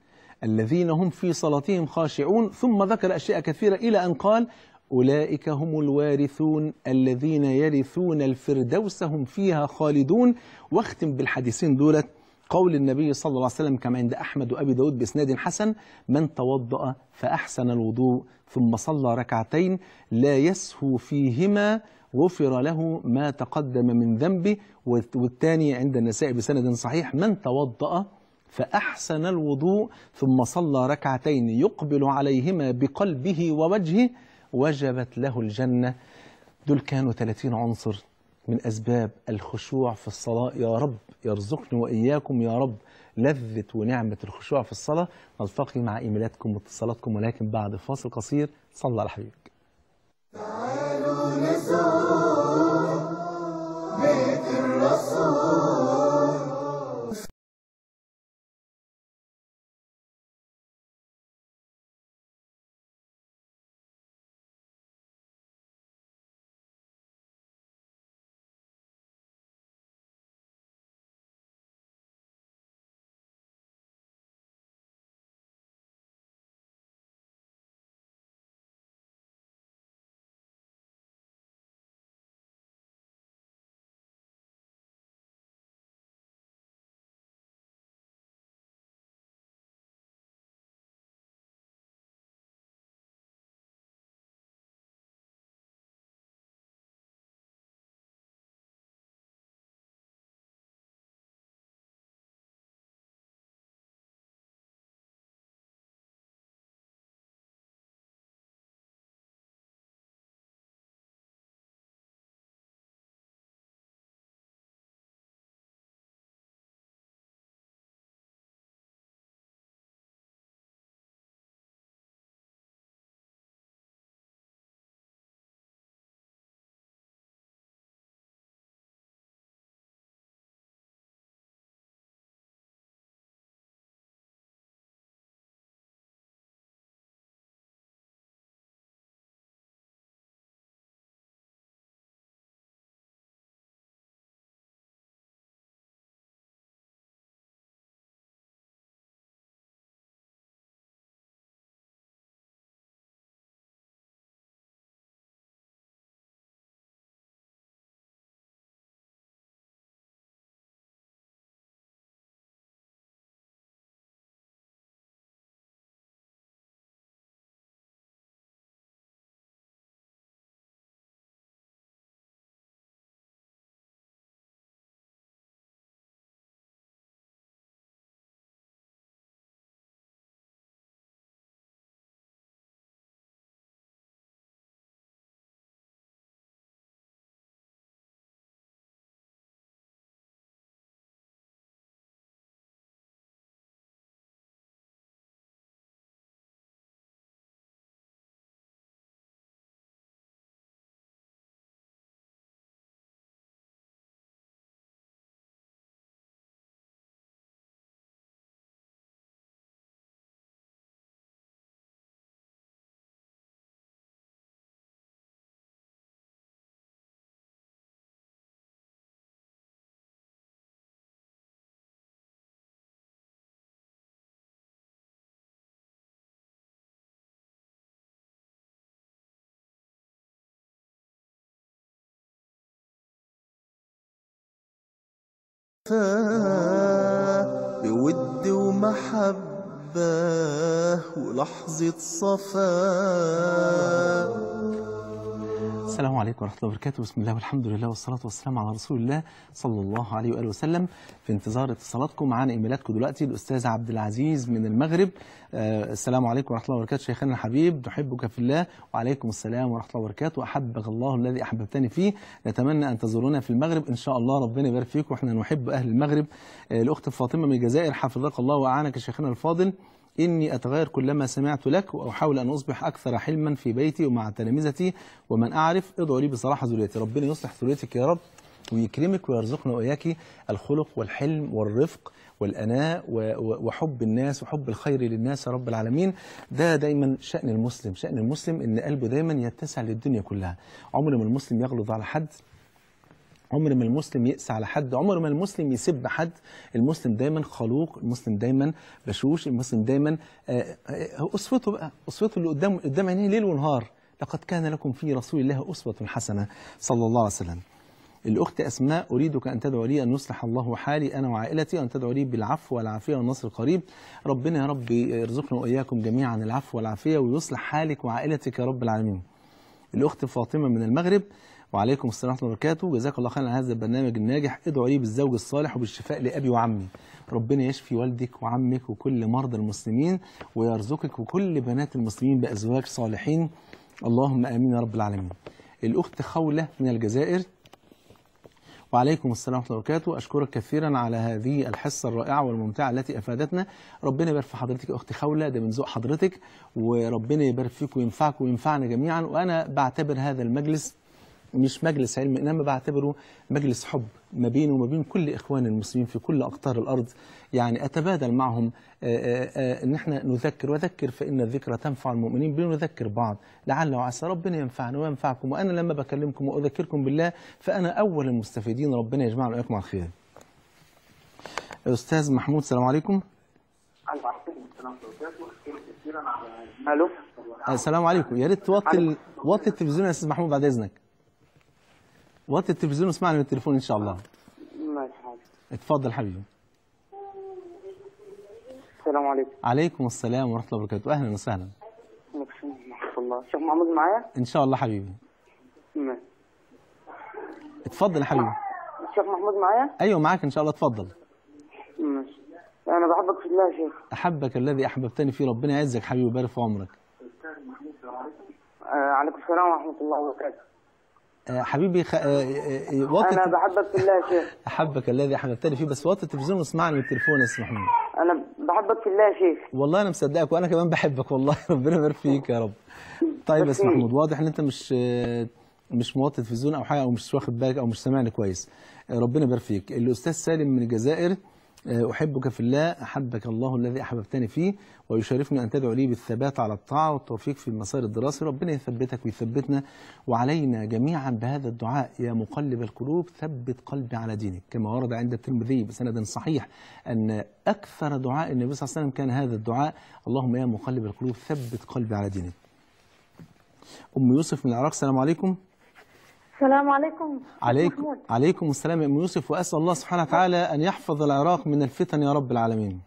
الذين هم في صلاتهم خاشعون ثم ذكر أشياء كثيرة إلى أن قال أولئك هم الوارثون الذين يرثون الفردوس هم فيها خالدون واختم بالحديثين دولت قول النبي صلى الله عليه وسلم كما عند أحمد وأبي داود بإسناد حسن من توضأ فأحسن الوضوء ثم صلى ركعتين لا يسهو فيهما غفر له ما تقدم من ذنبه والثاني عند النسائي بسند صحيح من توضأ فأحسن الوضوء ثم صلى ركعتين يقبل عليهما بقلبه ووجهه وجبت له الجنة دول كانوا 30 عنصر من أسباب الخشوع في الصلاة يا رب يرزقني وإياكم يا رب لذة ونعمة الخشوع في الصلاة نلتقي مع إيميلاتكم واتصالاتكم ولكن بعد فاصل قصير صلى على حبيبك تعالوا نزور بود ومحبة ولحظة صفاء السلام عليكم ورحمة الله وبركاته بسم الله والحمد لله والصلاة والسلام على رسول الله صلى الله عليه وآله وسلم في انتظار اتصالاتكم معانا إيميلاتكم دلوقتي الأستاذ عبد العزيز من المغرب آه السلام عليكم ورحمة الله وبركاته شيخنا الحبيب نحبك في الله وعليكم السلام ورحمة الله وبركاته أحبك الله الذي أحببتني فيه نتمنى أن تزورونا في المغرب إن شاء الله ربنا يبارك فيكم وإحنا نحب أهل المغرب آه الأخت فاطمة من الجزائر حفظك الله وأعانك شيخنا الفاضل إني أتغير كلما سمعت لك وأحاول أن أصبح أكثر حلما في بيتي ومع تلامذتي ومن أعرف ادعوا لي بصراحة ذريتي ربنا يصلح ذريتك يا رب ويكرمك ويرزقنا وإياك الخلق والحلم والرفق والأناء وحب الناس وحب الخير للناس يا رب العالمين ده دايما شأن المسلم شأن المسلم إن قلبه دايما يتسع للدنيا كلها عمر ما المسلم يغلظ على حد عمر ما المسلم يقسى على حد عمر ما المسلم يسب حد المسلم دايما خلوق المسلم دايما بشوش المسلم دايما آه، آه، أسوته بقى أسوته اللي قدام قدام عينيه ليل ونهار لقد كان لكم في رسول الله أسوة حسنة صلى الله عليه وسلم الأخت أسماء أريدك أن تدعو لي أن يصلح الله حالي أنا وعائلتي وأن تدعو لي بالعفو والعافية والنصر القريب ربنا يا رب يرزقنا وإياكم جميعا العفو والعافية ويصلح حالك وعائلتك يا رب العالمين الأخت فاطمة من المغرب وعليكم السلام ورحمه الله وبركاته جزاك الله خيرا على هذا البرنامج الناجح ادعوا لي بالزوج الصالح وبالشفاء لابي وعمي ربنا يشفي والدك وعمك وكل مرضى المسلمين ويرزقك وكل بنات المسلمين بازواج صالحين اللهم امين يا رب العالمين الاخت خوله من الجزائر وعليكم السلام ورحمة الله وبركاته أشكرك كثيرا على هذه الحصة الرائعة والممتعة التي أفادتنا ربنا يبارك في حضرتك يا أخت خولة ده من ذوق حضرتك وربنا يبارك فيك وينفعك وينفعنا جميعا وأنا بعتبر هذا المجلس مش مجلس علم انما بعتبره مجلس حب ما بيني وما بين كل اخوان المسلمين في كل اقطار الارض يعني اتبادل معهم ان آه، آه، آه، احنا نذكر وذكر فان الذكرى تنفع المؤمنين بنذكر بعض لعل وعسى ربنا ينفعنا وينفعكم وانا لما بكلمكم واذكركم بالله فانا اول المستفيدين ربنا يجمعنا واياكم على الخير. استاذ محمود السلام عليكم. السلام عليكم يا ريت توطي توطي وطي التلفزيون يا استاذ محمود بعد اذنك. وقت التلفزيون واسمعني من التليفون ان شاء الله ماشي اتفضل حبيبي السلام عليكم عليكم السلام ورحمه الله وبركاته اهلا وسهلا ورحمه الله شيخ محمود معايا ان شاء الله حبيبي ماشي نعم. اتفضل يا حبيبي الشيخ محمود معايا ايوه معاك ان شاء الله اتفضل ماشي نعم. انا بحبك في الله يا شيخ احبك الذي احببتني فيه ربنا يعزك حبيبي ويبارك في عمرك آه، عليكم السلام ورحمه الله وبركاته آه، حبيبي خ... آه، آه، وقت انا بحبك في الله يا شيخ احبك الذي حببتني فيه بس وقت التلفزيون اسمعني التليفون يا استاذ محمود انا بحبك في الله يا شيخ والله انا مصدقك وانا كمان بحبك والله ربنا يبارك فيك يا رب طيب يا استاذ محمود واضح ان انت مش مش موطي تلفزيون او حاجه او مش واخد بالك او مش سامعني كويس ربنا يبارك فيك الاستاذ سالم من الجزائر آه، أحبك في الله أحبك الله الذي أحببتني فيه ويشرفني أن تدعو لي بالثبات على الطاعة والتوفيق في المسار الدراسي ربنا يثبتك ويثبتنا وعلينا جميعا بهذا الدعاء يا مقلب القلوب ثبت قلبي على دينك كما ورد عند الترمذي بسند صحيح أن أكثر دعاء النبي صلى الله عليه وسلم كان هذا الدعاء اللهم يا مقلب القلوب ثبت قلبي على دينك أم يوسف من العراق السلام عليكم السلام عليكم عليكم محمود. عليكم السلام يا ام يوسف واسال الله سبحانه وتعالى ان يحفظ العراق من الفتن يا رب العالمين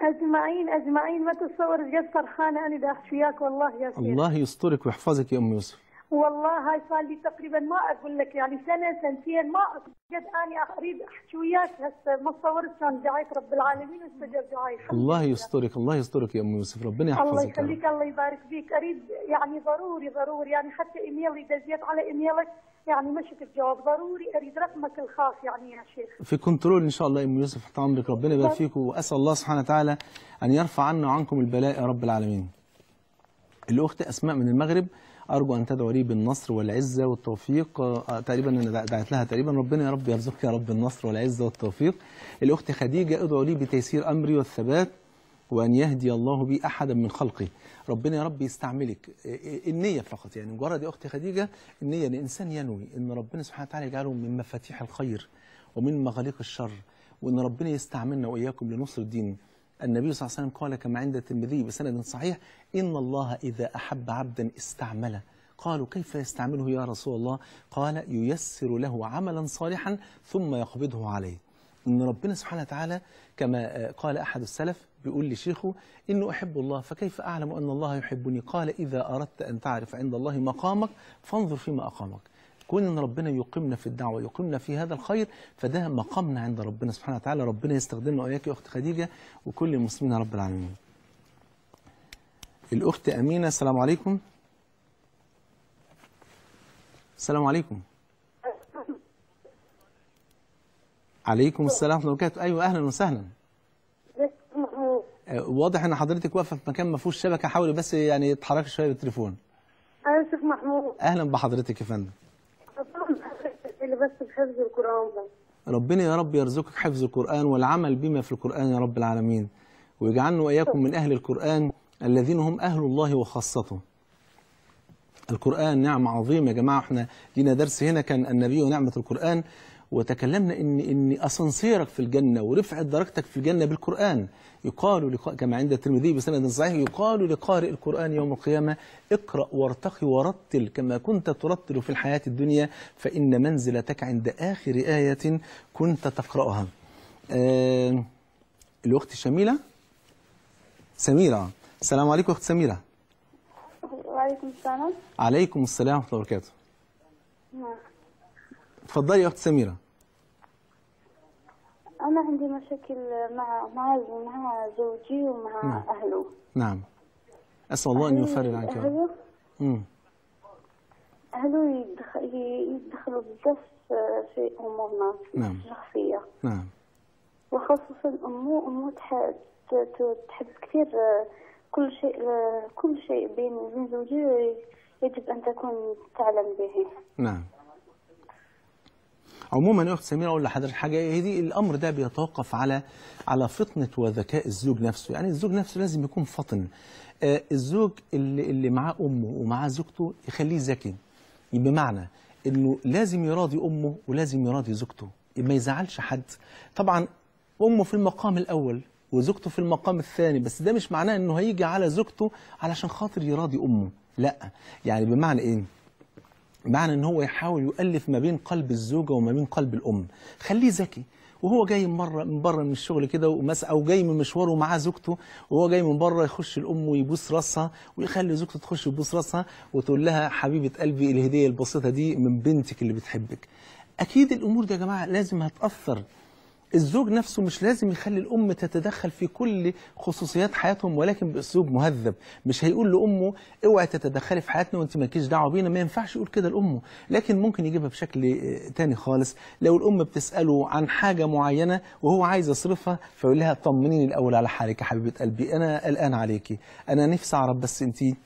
اجمعين اجمعين ما تتصور قد فرحانه انا داخل وياك والله يا سيدي الله يسترك ويحفظك يا ام يوسف والله هاي صار لي تقريبا ما اقول لك يعني سنه سنتين ما قد اني اريد احكي وياك هسه ما تصورت كان دعيت رب العالمين واستجاب دعائي الله يسترك الله يسترك يا ام يوسف ربنا يحفظك الله يخليك الله يبارك فيك اريد يعني ضروري ضروري يعني حتى ايميلي دزيت على ايميلك يعني مشيت الجواب ضروري اريد رقمك الخاص يعني يا شيخ في كنترول ان شاء الله يا ام يوسف حتى عمرك ربنا يبارك طيب. فيكم واسال الله سبحانه وتعالى ان يرفع عنا وعنكم البلاء يا رب العالمين الاخت اسماء من المغرب ارجو ان تدعو لي بالنصر والعزه والتوفيق آه، تقريبا انا دعيت لها تقريبا ربنا يا رب يرزقك يا رب النصر والعزه والتوفيق الاخت خديجه ادعو لي بتيسير امري والثبات وان يهدي الله بي احدا من خلقي ربنا يا رب يستعملك إيه، إيه، النيه فقط يعني مجرد يا اختي خديجه النيه ان انسان ينوي ان ربنا سبحانه وتعالى يجعله من مفاتيح الخير ومن مغاليق الشر وان ربنا يستعملنا واياكم لنصر الدين النبي صلى الله عليه وسلم قال كما عند الترمذي بسند صحيح ان الله اذا احب عبدا استعمله قالوا كيف يستعمله يا رسول الله قال ييسر له عملا صالحا ثم يقبضه عليه ان ربنا سبحانه وتعالى كما آه، قال احد السلف بيقول لشيخه انه احب الله فكيف اعلم ان الله يحبني قال اذا اردت ان تعرف عند الله مقامك فانظر فيما اقامك كون ان ربنا يقيمنا في الدعوه ويقيمنا في هذا الخير فده مقامنا عند ربنا سبحانه وتعالى ربنا يستخدمنا واياك يا اخت خديجه وكل المسلمين يا رب العالمين الاخت امينه السلام عليكم السلام عليكم عليكم السلام ورحمه الله وبركاته ايوه اهلا وسهلا آه، واضح ان حضرتك واقفه في مكان ما فيهوش شبكه حاولي بس يعني تتحركي شويه بالتليفون شيخ محمود اهلا بحضرتك يا فندم اللي بس بحفظ القران ربنا يا رب يرزقك حفظ القرآن والعمل بما في القرآن يا رب العالمين ويجعلنا وإياكم من أهل القرآن الذين هم أهل الله وخاصته القرآن نعمة عظيمة يا جماعة احنا لينا درس هنا كان النبي ونعمة القرآن وتكلمنا ان ان اسانسيرك في الجنه ورفعت درجتك في الجنه بالقران يقال كما عند الترمذي بسند صحيح يقال لقارئ القران يوم القيامه اقرا وارتقي ورتل كما كنت ترتل في الحياه الدنيا فان منزلتك عند اخر ايه كنت تقراها. آه الاخت شميله سميره السلام عليكم اخت سميره. وعليكم السلام. عليكم السلام ورحمه الله وبركاته. نعم. تفضلي يا اخت سميره انا عندي مشاكل مع مع مع زوجي ومع نعم. اهله نعم اسال الله ان يفرج عنك يا رب امم اهله يدخلوا بزاف في امورنا نعم. الشخصيه نعم وخصوصا امه امه تحب تحب كثير كل شيء كل شيء بيني بين زوجي يجب ان تكون تعلم به نعم عموما يا اخت سميره اقول لحضرتك حاجه هي دي الامر ده بيتوقف على على فطنه وذكاء الزوج نفسه يعني الزوج نفسه لازم يكون فطن آه الزوج اللي اللي معاه امه ومعاه زوجته يخليه ذكي بمعنى انه لازم يراضي امه ولازم يراضي زوجته ما يزعلش حد طبعا امه في المقام الاول وزوجته في المقام الثاني بس ده مش معناه انه هيجي على زوجته علشان خاطر يراضي امه لا يعني بمعنى ايه معنى ان هو يحاول يؤلف ما بين قلب الزوجه وما بين قلب الام خليه ذكي وهو جاي مره من بره من الشغل كده ومس او جاي من مشواره مع زوجته وهو جاي من بره يخش الام ويبوس راسها ويخلي زوجته تخش تبوس راسها وتقول لها حبيبه قلبي الهديه البسيطه دي من بنتك اللي بتحبك اكيد الامور دي يا جماعه لازم هتاثر الزوج نفسه مش لازم يخلي الام تتدخل في كل خصوصيات حياتهم ولكن باسلوب مهذب مش هيقول لامه اوعي تتدخلي في حياتنا وانت مالكيش دعوه بينا ما ينفعش يقول كده لامه لكن ممكن يجيبها بشكل آه، تاني خالص لو الام بتساله عن حاجه معينه وهو عايز يصرفها فيقول لها طمنيني الاول على حالك يا حبيبه قلبي انا قلقان عليكي انا نفسي اعرف بس انتي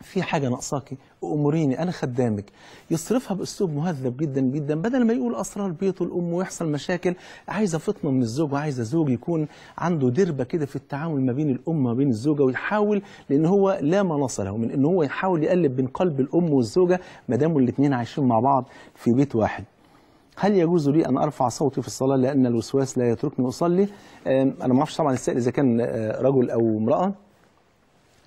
في حاجة ناقصاكي أموريني أنا خدامك يصرفها بأسلوب مهذب جدا جدا بدل ما يقول أسرار بيته الأم ويحصل مشاكل عايزة فطنة من الزوج وعايزة زوج يكون عنده دربة كده في التعامل ما بين الأم وما بين الزوجة ويحاول لأن هو لا مناص له من أن هو يحاول يقلب بين قلب الأم والزوجة ما داموا الاثنين عايشين مع بعض في بيت واحد هل يجوز لي أن أرفع صوتي في الصلاة لأن الوسواس لا يتركني أصلي أنا ما أعرفش طبعا السائل إذا كان آه، رجل أو امرأة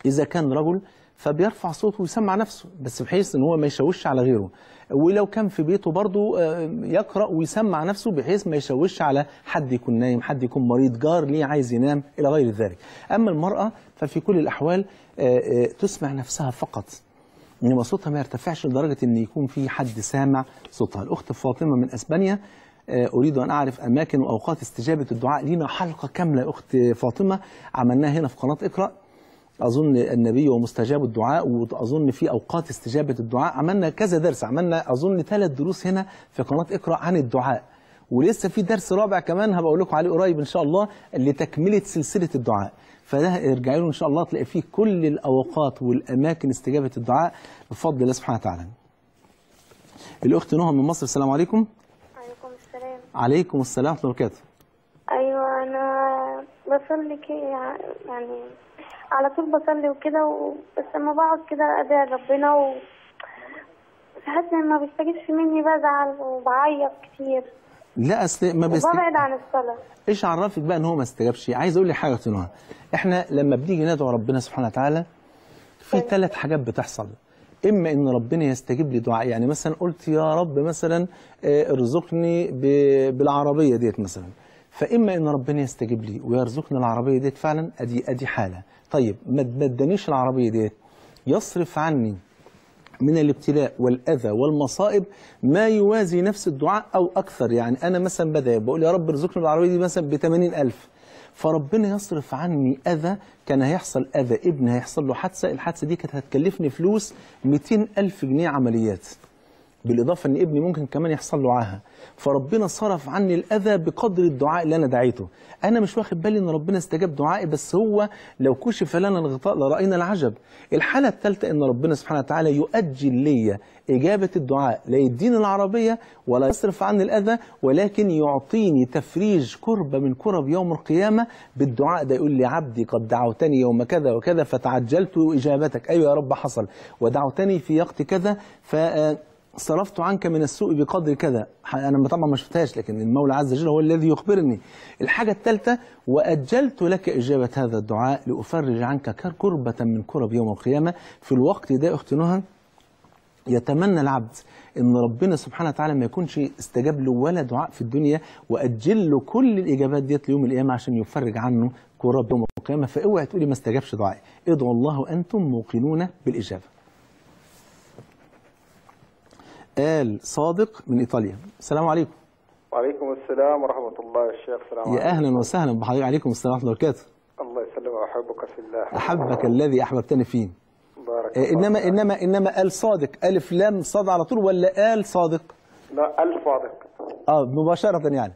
إذا كان رجل فبيرفع صوته ويسمع نفسه بس بحيث ان هو ما يشوش على غيره ولو كان في بيته برضه آه، يقرا ويسمع نفسه بحيث ما يشوش على حد يكون نايم حد يكون مريض جار ليه عايز ينام الى غير ذلك اما المراه ففي كل الاحوال آه، آه، تسمع نفسها فقط انما يعني صوتها ما يرتفعش لدرجه ان يكون في حد سامع صوتها الاخت فاطمه من اسبانيا اريد ان اعرف اماكن واوقات استجابه الدعاء لينا حلقه كامله اخت فاطمه عملناها هنا في قناه اقرا اظن النبي ومستجاب الدعاء واظن في اوقات استجابه الدعاء عملنا كذا درس عملنا اظن ثلاث دروس هنا في قناه اقرا عن الدعاء ولسه في درس رابع كمان هبقول لكم عليه قريب ان شاء الله لتكمله سلسله الدعاء فده ارجعي له ان شاء الله تلاقي فيه كل الاوقات والاماكن استجابه الدعاء بفضل الله سبحانه وتعالى. الاخت نهى من مصر السلام عليكم. عليكم السلام. عليكم السلام ورحمه الله وبركاته. ايوه انا بصلي كده يعني على طول بصلي وكده و... بس لما بقعد كده ادعي ربنا و ساعات ما بيستجيبش مني بزعل وبعيط كتير لا اصل ما بس وببعد عن الصلاه ايش عرفك بقى ان هو ما استجابش عايز اقول لك حاجه تنوها احنا لما بنيجي ندعو ربنا سبحانه وتعالى في ثلاث طيب. حاجات بتحصل اما ان ربنا يستجيب لي دعاء يعني مثلا قلت يا رب مثلا آه، ارزقني بالعربيه ديت مثلا فاما ان ربنا يستجيب لي ويرزقني العربيه ديت فعلا ادي ادي حاله طيب ما تمدنيش العربيه ديت يصرف عني من الابتلاء والاذى والمصائب ما يوازي نفس الدعاء او اكثر يعني انا مثلا بدا بقول يا رب ارزقني بالعربيه دي مثلا ب 80000 فربنا يصرف عني اذى كان هيحصل اذى ابن هيحصل له حادثه الحادثه دي كانت هتكلفني فلوس 200000 جنيه عمليات بالاضافه ان ابني ممكن كمان يحصل له عاهه فربنا صرف عني الاذى بقدر الدعاء اللي انا دعيته انا مش واخد بالي ان ربنا استجاب دعائي بس هو لو كشف لنا الغطاء لراينا العجب الحاله الثالثه ان ربنا سبحانه وتعالى يؤجل لي اجابه الدعاء لا يديني العربيه ولا يصرف عني الاذى ولكن يعطيني تفريج كربه من كرب يوم القيامه بالدعاء ده يقول لي عبدي قد دعوتني يوم كذا وكذا فتعجلت اجابتك ايوه يا رب حصل ودعوتني في وقت كذا ف صرفت عنك من السوء بقدر كذا انا طبعا ما شفتهاش لكن المولى عز وجل هو الذي يخبرني الحاجه الثالثه واجلت لك اجابه هذا الدعاء لافرج عنك كربه من كرب يوم القيامه في الوقت ده اخت نهى يتمنى العبد ان ربنا سبحانه وتعالى ما يكونش استجاب له ولا دعاء في الدنيا واجل له كل الاجابات ديت ليوم القيامه عشان يفرج عنه كرب يوم القيامه فاوعي تقولي ما استجابش دعائي ادعوا الله وانتم موقنون بالاجابه آل صادق من إيطاليا السلام عليكم وعليكم السلام ورحمة الله يا شيخ السلام يا أهلا وسهلا بحضرتك عليكم السلام ورحمة الله وبركاته الله يسلمك أحبك في الله أحبك الذي أحببتني فيه بارك آه إنما إنما إنما آل صادق ألف لام صاد على طول ولا آل صادق؟ لا آل صادق اه مباشرة يعني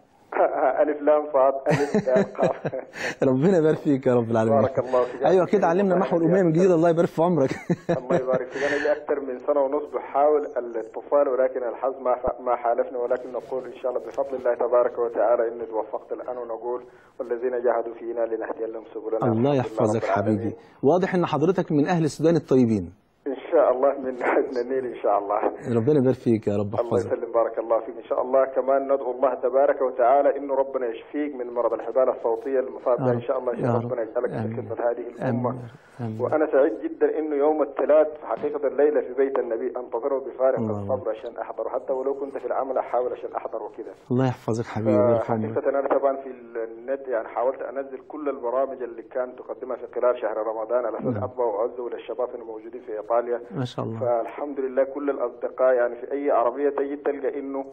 الف لام صاد الف لام قاف ربنا يبارك فيك يا رب العالمين بارك الله فيك ايوه كده علمنا محو الاميه من جديد الله يبارك في عمرك الله يبارك فيك انا لي اكثر من سنه ونص بحاول الاتصال ولكن الحظ ما ما حالفني ولكن نقول ان شاء الله بفضل الله تبارك وتعالى اني توفقت الان ونقول والذين جاهدوا فينا لنهدينهم سبلنا الله يحفظك حبيبي واضح ان حضرتك من اهل السودان الطيبين ان شاء الله من حسن النيل ان شاء الله ربنا يبارك فيك يا رب الله يسلم بارك الله فيك ان شاء الله كمان ندعو الله تبارك وتعالى انه ربنا يشفيك من مرض الحباله الصوتيه المصاب ان شاء الله يا ربنا يجعلك في خدمه هذه الامه آمين. وانا سعيد جدا انه يوم الثلاث حقيقه الليله في بيت النبي انتظره بفارق الصبر عشان احضره حتى ولو كنت في العمل احاول عشان احضره كده الله يحفظك حبيبي ويرحمك حقيقه انا طبعا في النت يعني حاولت انزل كل البرامج اللي كانت تقدمها في خلال شهر رمضان على اساس نعم. اطبع واوزع للشباب الموجودين في ايطاليا ايطاليا ما شاء الله فالحمد لله كل الاصدقاء يعني في اي عربيه تجد تلقى انه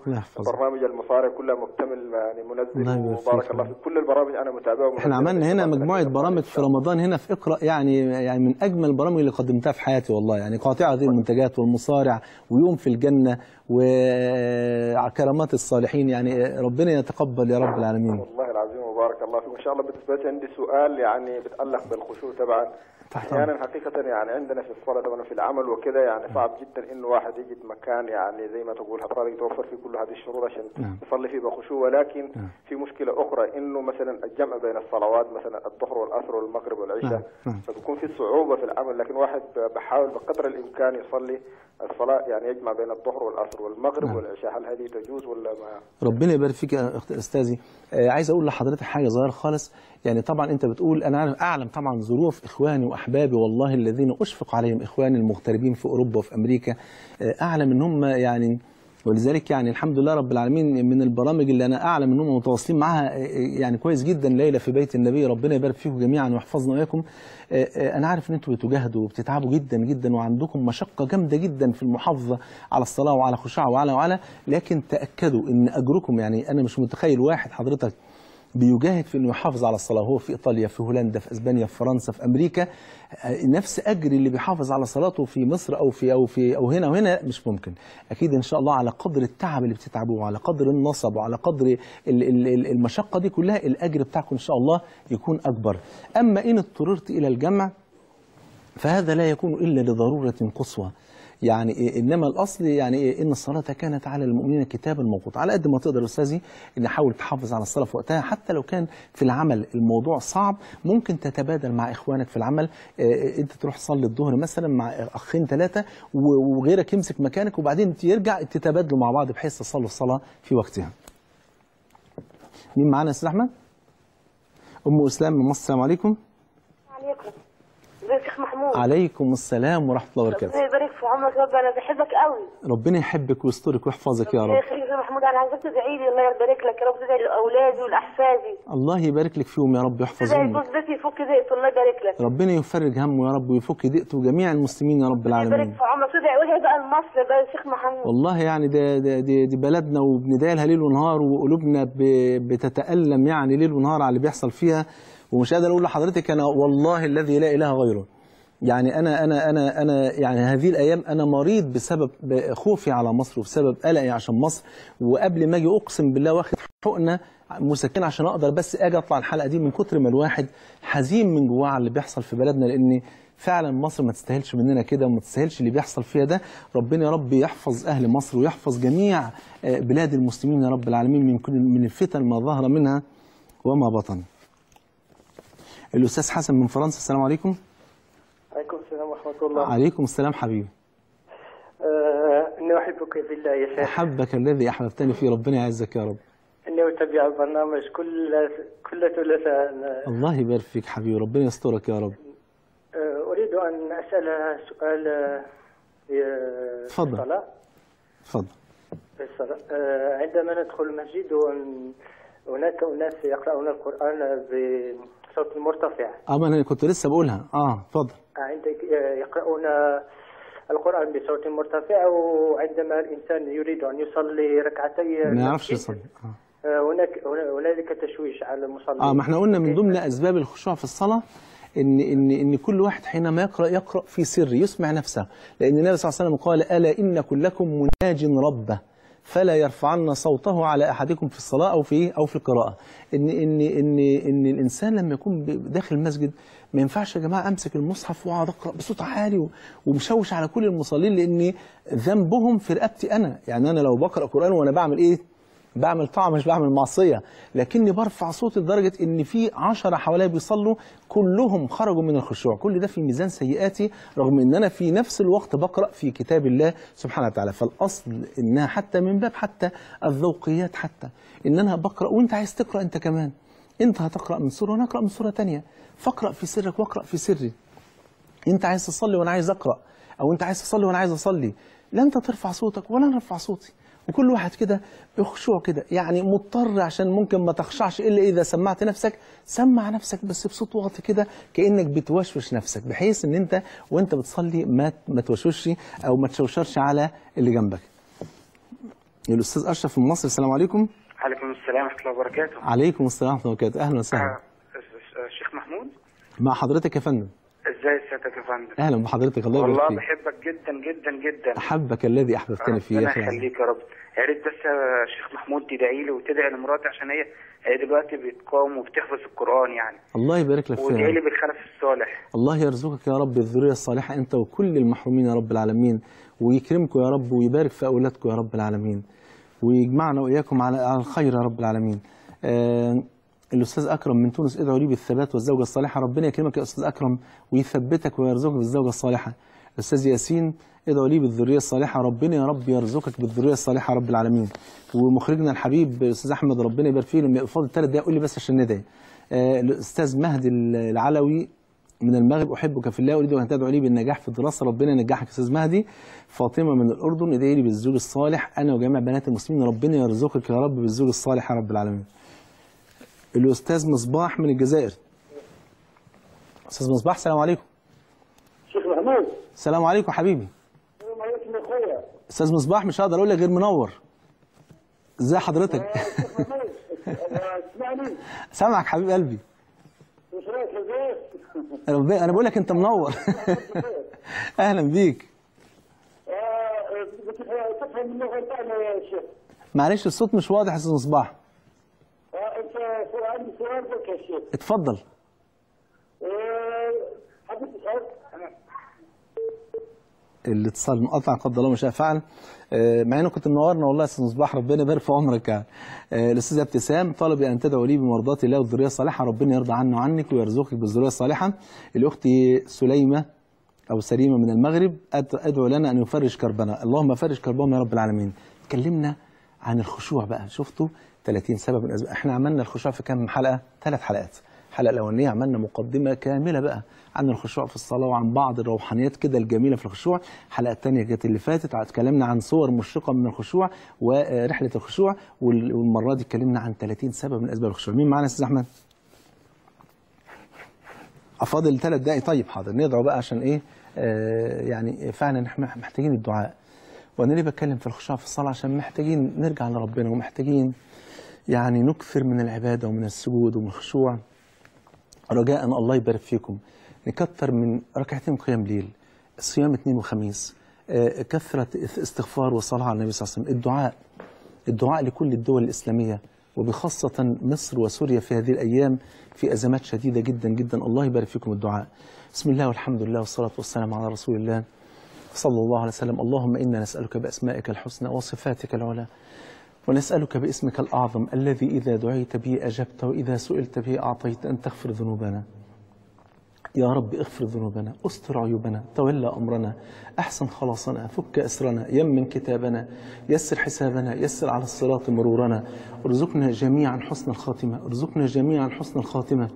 برنامج المصارع كلها مكتمل يعني منزل وبارك الله فيك كل البرامج انا متابعه احنا عملنا هنا مجموعه برامج في رمضان هنا في اقرا يعني يعني من اجمل البرامج اللي قدمتها في حياتي والله يعني قاطعه هذه المنتجات والمصارع ويوم في الجنه وكرامات الصالحين يعني ربنا يتقبل يا رب العالمين والله العظيم وبارك الله فيك ان شاء الله بالنسبه عندي سؤال يعني بيتعلق بالخشوع طبعا احيانا حقيقه يعني عندنا في الصلاه طبعا في العمل وكذا يعني صعب جدا انه واحد يجد مكان يعني زي ما تقول حضرتك توفر فيه كل هذه الشروط عشان نعم. يصلي فيه بخشوع ولكن نعم. في مشكله اخرى انه مثلا الجمع بين الصلوات مثلا الظهر والعصر والمغرب والعشاء نعم. نعم. في صعوبه في العمل لكن واحد بحاول بقدر الامكان يصلي الصلاه يعني يجمع بين الظهر والعصر والمغرب نعم. والعشاء هل هذه تجوز ولا ما ربنا يبارك فيك يا استاذي آه، عايز اقول لحضرتك حاجه صغيره خالص يعني طبعا انت بتقول انا اعلم طبعا ظروف اخواني واحبابي والله الذين اشفق عليهم اخواني المغتربين في اوروبا وفي امريكا آه، اعلم ان هم يعني ولذلك يعني الحمد لله رب العالمين من البرامج اللي انا اعلم ان هم متواصلين معاها آه، آه، يعني كويس جدا ليله في بيت النبي ربنا يبارك فيكم جميعا ويحفظنا واياكم انا عارف ان انتم بتجاهدوا وبتتعبوا جدا جدا وعندكم مشقه جامده جدا في المحافظه على الصلاه وعلى خشوع وعلى وعلى لكن تاكدوا ان اجركم يعني انا مش متخيل واحد حضرتك بيجاهد في انه يحافظ على الصلاه هو في ايطاليا في هولندا في اسبانيا في فرنسا في امريكا آه، نفس اجر اللي بيحافظ على صلاته في مصر او في او في او هنا وهنا مش ممكن اكيد ان شاء الله على قدر التعب اللي بتتعبوه وعلى قدر النصب وعلى قدر المشقه دي كلها الاجر بتاعكم ان شاء الله يكون اكبر اما ان اضطررت الى الجمع فهذا لا يكون الا لضروره قصوى يعني إيه انما الاصل يعني إيه ان الصلاه كانت على المؤمنين كتابا موقوتا على قد ما تقدر استاذي ان حاول تحافظ على الصلاه في وقتها حتى لو كان في العمل الموضوع صعب ممكن تتبادل مع اخوانك في العمل إيه, إيه، انت تروح تصلي الظهر مثلا مع اخين ثلاثه وغيرك يمسك مكانك وبعدين يرجع تتبادلوا مع بعض بحيث تصلوا الصلاه في وقتها مين معانا يا استاذ احمد ام اسلام من مصر السلام عليكم ازيك شيخ محمود عليكم السلام ورحمه الله وبركاته ربنا يبارك في عمرك يا رب انا بحبك قوي ربنا يحبك ويسترك ويحفظك يا رب يخليك يا محمود انا عايزك تدعي لي الله يبارك لك يا رب تدعي لاولادي ولاحفادي الله يبارك لك فيهم يا رب يحفظهم تدعي جوزتي يفك ضيقته الله يبارك لك ربنا يفرج همه يا رب ويفك ضيقته جميع المسلمين يا رب العالمين يبارك في عمرك تدعي وجهي بقى لمصر بقى يا شيخ محمود والله يعني ده دي, دي بلدنا وبندعي لها ليل ونهار وقلوبنا بتتالم يعني ليل ونهار على اللي بيحصل فيها ومش قادر اقول لحضرتك انا والله الذي لا اله غيره يعني انا انا انا انا يعني هذه الايام انا مريض بسبب خوفي على مصر وبسبب قلقي عشان مصر وقبل ما اجي اقسم بالله واخد حقنه مسكن عشان اقدر بس اجي اطلع الحلقه دي من كتر ما الواحد حزين من جواه على اللي بيحصل في بلدنا لان فعلا مصر ما تستاهلش مننا كده وما تستاهلش اللي بيحصل فيها ده ربنا يا رب يحفظ اهل مصر ويحفظ جميع آه، بلاد المسلمين يا رب العالمين من كل من الفتن ما ظهر منها وما بطن الاستاذ حسن من فرنسا السلام عليكم عليكم السلام ورحمه الله عليكم السلام حبيبي اني آه، احبك في الله يا شيخ احبك الذي احببتني فيه ربنا يعزك يا رب اني اتبع البرنامج كل كل ثلاثاء الله يبارك فيك حبيبي ربنا يسترك يا رب آه، اريد ان اسال سؤال آه، تفضل الصلاة. تفضل عندما ندخل المسجد هناك اناس يقرؤون القران الصوت مرتفع اه ما انا كنت لسه بقولها اه اتفضل آه، عندك آه، يقرؤون القران بصوت مرتفع وعندما الانسان يريد ان يصلي ركعتي ما يعرفش يصلي آه. آه، هناك هنالك تشويش على المصلي اه ما احنا قلنا من إيه؟ ضمن اسباب الخشوع في الصلاه ان ان ان كل واحد حينما يقرا يقرا في سر يسمع نفسه لان النبي صلى الله عليه وسلم قال الا ان كلكم مناج ربه فلا يرفعن صوته على احدكم في الصلاه او في إيه؟ او في القراءه ان ان ان ان الانسان لما يكون داخل المسجد ما ينفعش يا جماعه امسك المصحف واقعد اقرا بصوت عالي ومشوش على كل المصلين لان ذنبهم في رقبتي انا يعني انا لو بقرا قران وانا بعمل ايه بعمل طعم مش بعمل معصيه لكني برفع صوتي لدرجه ان في عشرة حواليا بيصلوا كلهم خرجوا من الخشوع كل ده في ميزان سيئاتي رغم ان انا في نفس الوقت بقرا في كتاب الله سبحانه وتعالى فالاصل انها حتى من باب حتى الذوقيات حتى ان انا بقرا وانت عايز تقرا انت كمان انت هتقرا من سوره وانا اقرا من سوره ثانيه فاقرا في سرك واقرا في سري انت عايز تصلي وانا عايز اقرا او انت عايز تصلي وانا عايز اصلي لا انت ترفع صوتك ولا انا ارفع صوتي وكل واحد كده يخشوع كده يعني مضطر عشان ممكن ما تخشعش الا اذا سمعت نفسك سمع نفسك بس بصوت واطي كده كانك بتوشوش نفسك بحيث ان انت وانت بتصلي ما ما توشوش او ما تشوشرش على اللي جنبك. الاستاذ اشرف من مصر السلام عليكم. عليكم السلام ورحمه الله وبركاته. عليكم السلام ورحمه الله وبركاته اهلا وسهلا. الشيخ أه، أه، محمود. مع حضرتك يا فندم. ازاي سيادتك يا فندم اهلا بحضرتك الله يبارك والله بحبك جدا جدا جدا احبك الذي احببتني فيه يا اخي ربنا يخليك يا رب يا ريت بس يا شيخ محمود تدعي لي وتدعي لمراتي عشان هي هي دلوقتي بتقاوم وبتحفظ القران يعني الله يبارك لك فيها وتدعي لي بالخلف الصالح الله يرزقك يا رب الذريه الصالحه انت وكل المحرومين يا رب العالمين ويكرمكم يا رب ويبارك في اولادكم يا رب العالمين ويجمعنا واياكم على الخير يا رب العالمين آه الاستاذ اكرم من تونس ادعوا لي بالثبات والزوجه الصالحه ربنا يكرمك يا استاذ اكرم ويثبتك ويرزقك بالزوجه الصالحه الاستاذ ياسين ادعوا لي بالذريه الصالحه ربنا يا رب يرزقك بالذريه الصالحه رب العالمين ومخرجنا الحبيب الاستاذ احمد ربنا يبارك فيه لما فاضل ثلاث دقائق قول لي بس عشان ندعي آه، الاستاذ مهدي العلوي من المغرب احبك في الله اريد ان تدعو لي بالنجاح في الدراسه ربنا ينجحك استاذ مهدي فاطمه من الاردن ادعي لي بالزوج الصالح انا وجميع بنات المسلمين ربنا يرزقك يا رب بالزوج الصالح يا رب العالمين الاستاذ مصباح من الجزائر استاذ مصباح السلام عليكم شيخ محمود السلام عليكم حبيبي السلام عليكم يا اخويا استاذ مصباح مش هقدر اقول لك غير منور ازي حضرتك آه، اسمعني سامعك حبيب قلبي انا بقول لك انت منور اهلا بيك آه، معلش الصوت مش واضح يا استاذ مصباح صوت اتفضل الاتصال مقطع قدر الله ما شاء فعل آه، مع انه كنت منورنا والله يا استاذ مصباح ربنا يبارك في عمرك يعني الاستاذ ابتسام طالب ان تدعو لي بمرضات الله والذريه الصالحه ربنا يرضى عنه وعنك ويرزقك بالذريه الصالحه الاخت سليمه او سليمه من المغرب ادعو لنا ان يفرج كربنا اللهم فرج كربهم يا رب العالمين تكلمنا عن الخشوع بقى شفتوا 30 سبب من احنا عملنا الخشوع في كام حلقه ثلاث حلقات الحلقه الاولانيه عملنا مقدمه كامله بقى عن الخشوع في الصلاه وعن بعض الروحانيات كده الجميله في الخشوع الحلقه الثانيه كانت اللي فاتت اتكلمنا عن صور مشرقه من الخشوع ورحله الخشوع والمره دي اتكلمنا عن 30 سبب من اسباب الخشوع مين معانا استاذ احمد افاضل ثلاث دقائق طيب حاضر ندعو بقى عشان ايه آه يعني فعلا احنا محتاجين الدعاء وانا ليه بتكلم في الخشوع في الصلاه عشان محتاجين نرجع لربنا ومحتاجين يعني نكثر من العبادة ومن السجود ومن الخشوع رجاء الله يبارك فيكم نكثر من ركعتين قيام ليل صيام اثنين وخميس آه، كثرة استغفار وصلاة على النبي صلى الله عليه وسلم الدعاء الدعاء لكل الدول الإسلامية وبخاصة مصر وسوريا في هذه الأيام في أزمات شديدة جدا جدا الله يبارك فيكم الدعاء بسم الله والحمد لله والصلاة والسلام على رسول الله صلى الله عليه وسلم اللهم إنا نسألك بأسمائك الحسنى وصفاتك العلى ونسألك باسمك الأعظم الذي إذا دعيت به أجبت وإذا سئلت به أعطيت أن تغفر ذنوبنا يا رب اغفر ذنوبنا استر عيوبنا تولى أمرنا أحسن خلاصنا فك أسرنا يمن كتابنا يسر حسابنا يسر على الصراط مرورنا ارزقنا جميعا حسن الخاتمة ارزقنا جميعا حسن الخاتمة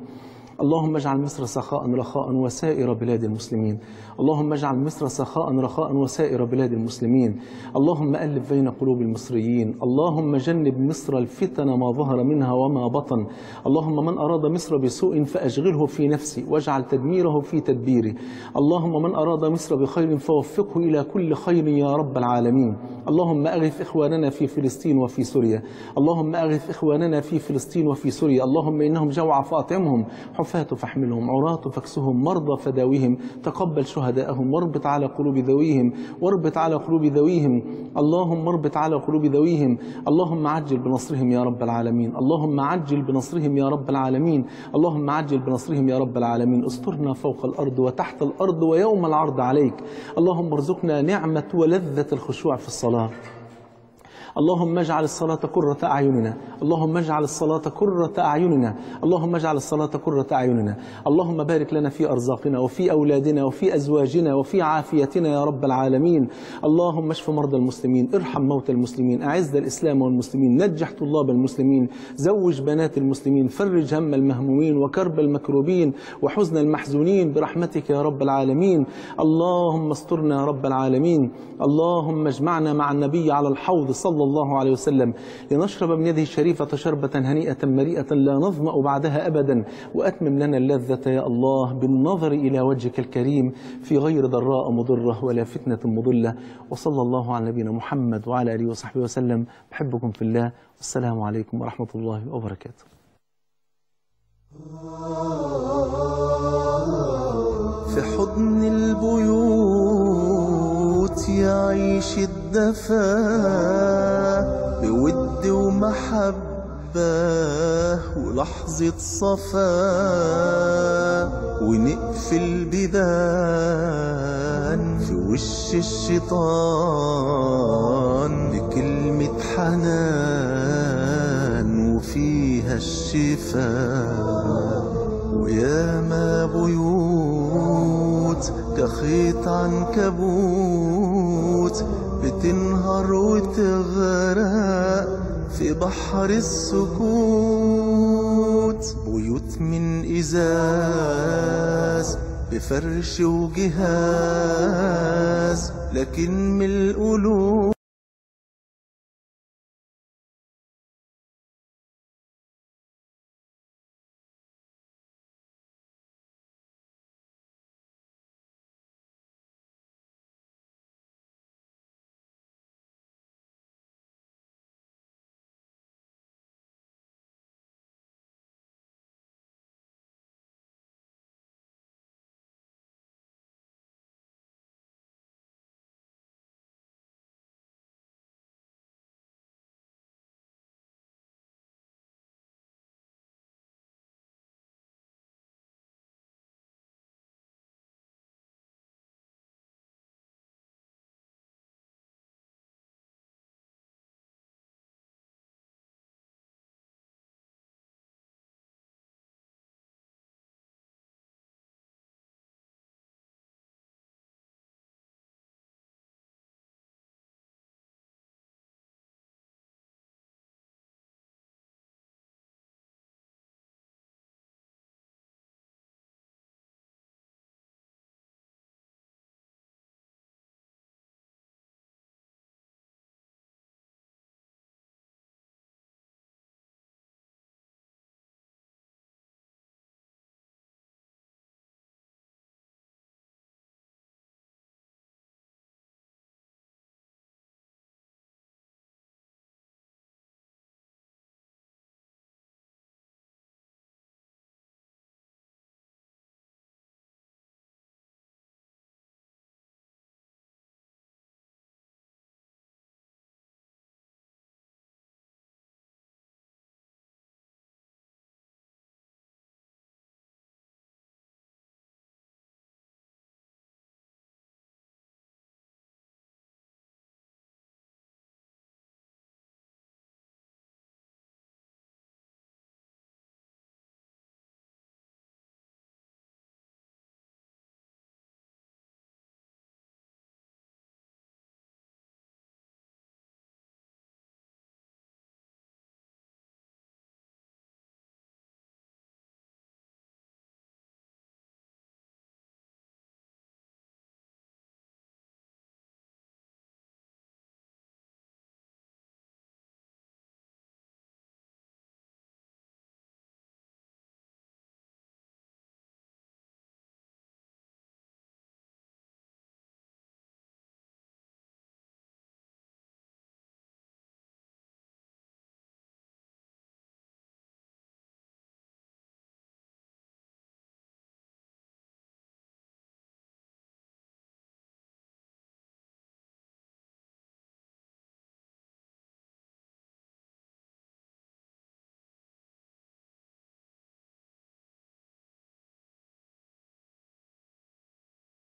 اللهم اجعل مصر سخاء رخاء وسائر بلاد المسلمين اللهم اجعل مصر سخاء رخاء وسائر بلاد المسلمين اللهم ألف بين قلوب المصريين اللهم جنب مصر الفتن ما ظهر منها وما بطن اللهم من أراد مصر بسوء فأشغله في نفسي واجعل تدميره في تدبيري اللهم من أراد مصر بخير فوفقه إلى كل خير يا رب العالمين اللهم أغث إخواننا في فلسطين وفي سوريا اللهم أغث إخواننا في فلسطين وفي سوريا اللهم إنهم جوع فاطعمهم عفاة فاحملهم عراة فاكسهم مرضى فداويهم تقبل شهداءهم واربط على قلوب ذويهم واربط على قلوب ذويهم اللهم اربط على قلوب ذويهم اللهم عجل بنصرهم يا رب العالمين اللهم عجل بنصرهم يا رب العالمين اللهم عجل بنصرهم يا رب العالمين استرنا فوق الأرض وتحت الأرض ويوم العرض عليك اللهم ارزقنا نعمة ولذة الخشوع في الصلاة اللهم اجعل الصلاة قرة أعيننا اللهم اجعل الصلاة قرة أعيننا اللهم اجعل الصلاة قرة أعيننا اللهم بارك لنا في أرزاقنا وفي أولادنا وفي أزواجنا وفي عافيتنا يا رب العالمين اللهم اشف مرضى المسلمين ارحم موتى المسلمين أعز الإسلام والمسلمين نجح طلاب المسلمين زوج بنات المسلمين فرج هم المهمومين وكرب المكروبين وحزن المحزونين برحمتك يا رب العالمين اللهم استرنا يا رب العالمين اللهم اجمعنا مع النبي على الحوض صلى الله عليه وسلم لنشرب من يده الشريفة شربة هنيئة مريئة لا نظمأ بعدها أبدا وأتمم لنا اللذة يا الله بالنظر إلى وجهك الكريم في غير ضراء مضرة ولا فتنة مضلة وصلى الله على نبينا محمد وعلى آله وصحبه وسلم بحبكم في الله والسلام عليكم ورحمة الله وبركاته في حضن البيوت بيت يعيش الدفا بود ومحبة ولحظة صفا ونقفل بيبان في وش الشيطان بكلمة حنان وفيها الشفاء وياما بيوت بتموت كخيط عنكبوت بتنهار وتغرق في بحر السكوت بيوت من إزاز بفرش وجهاز لكن من القلوب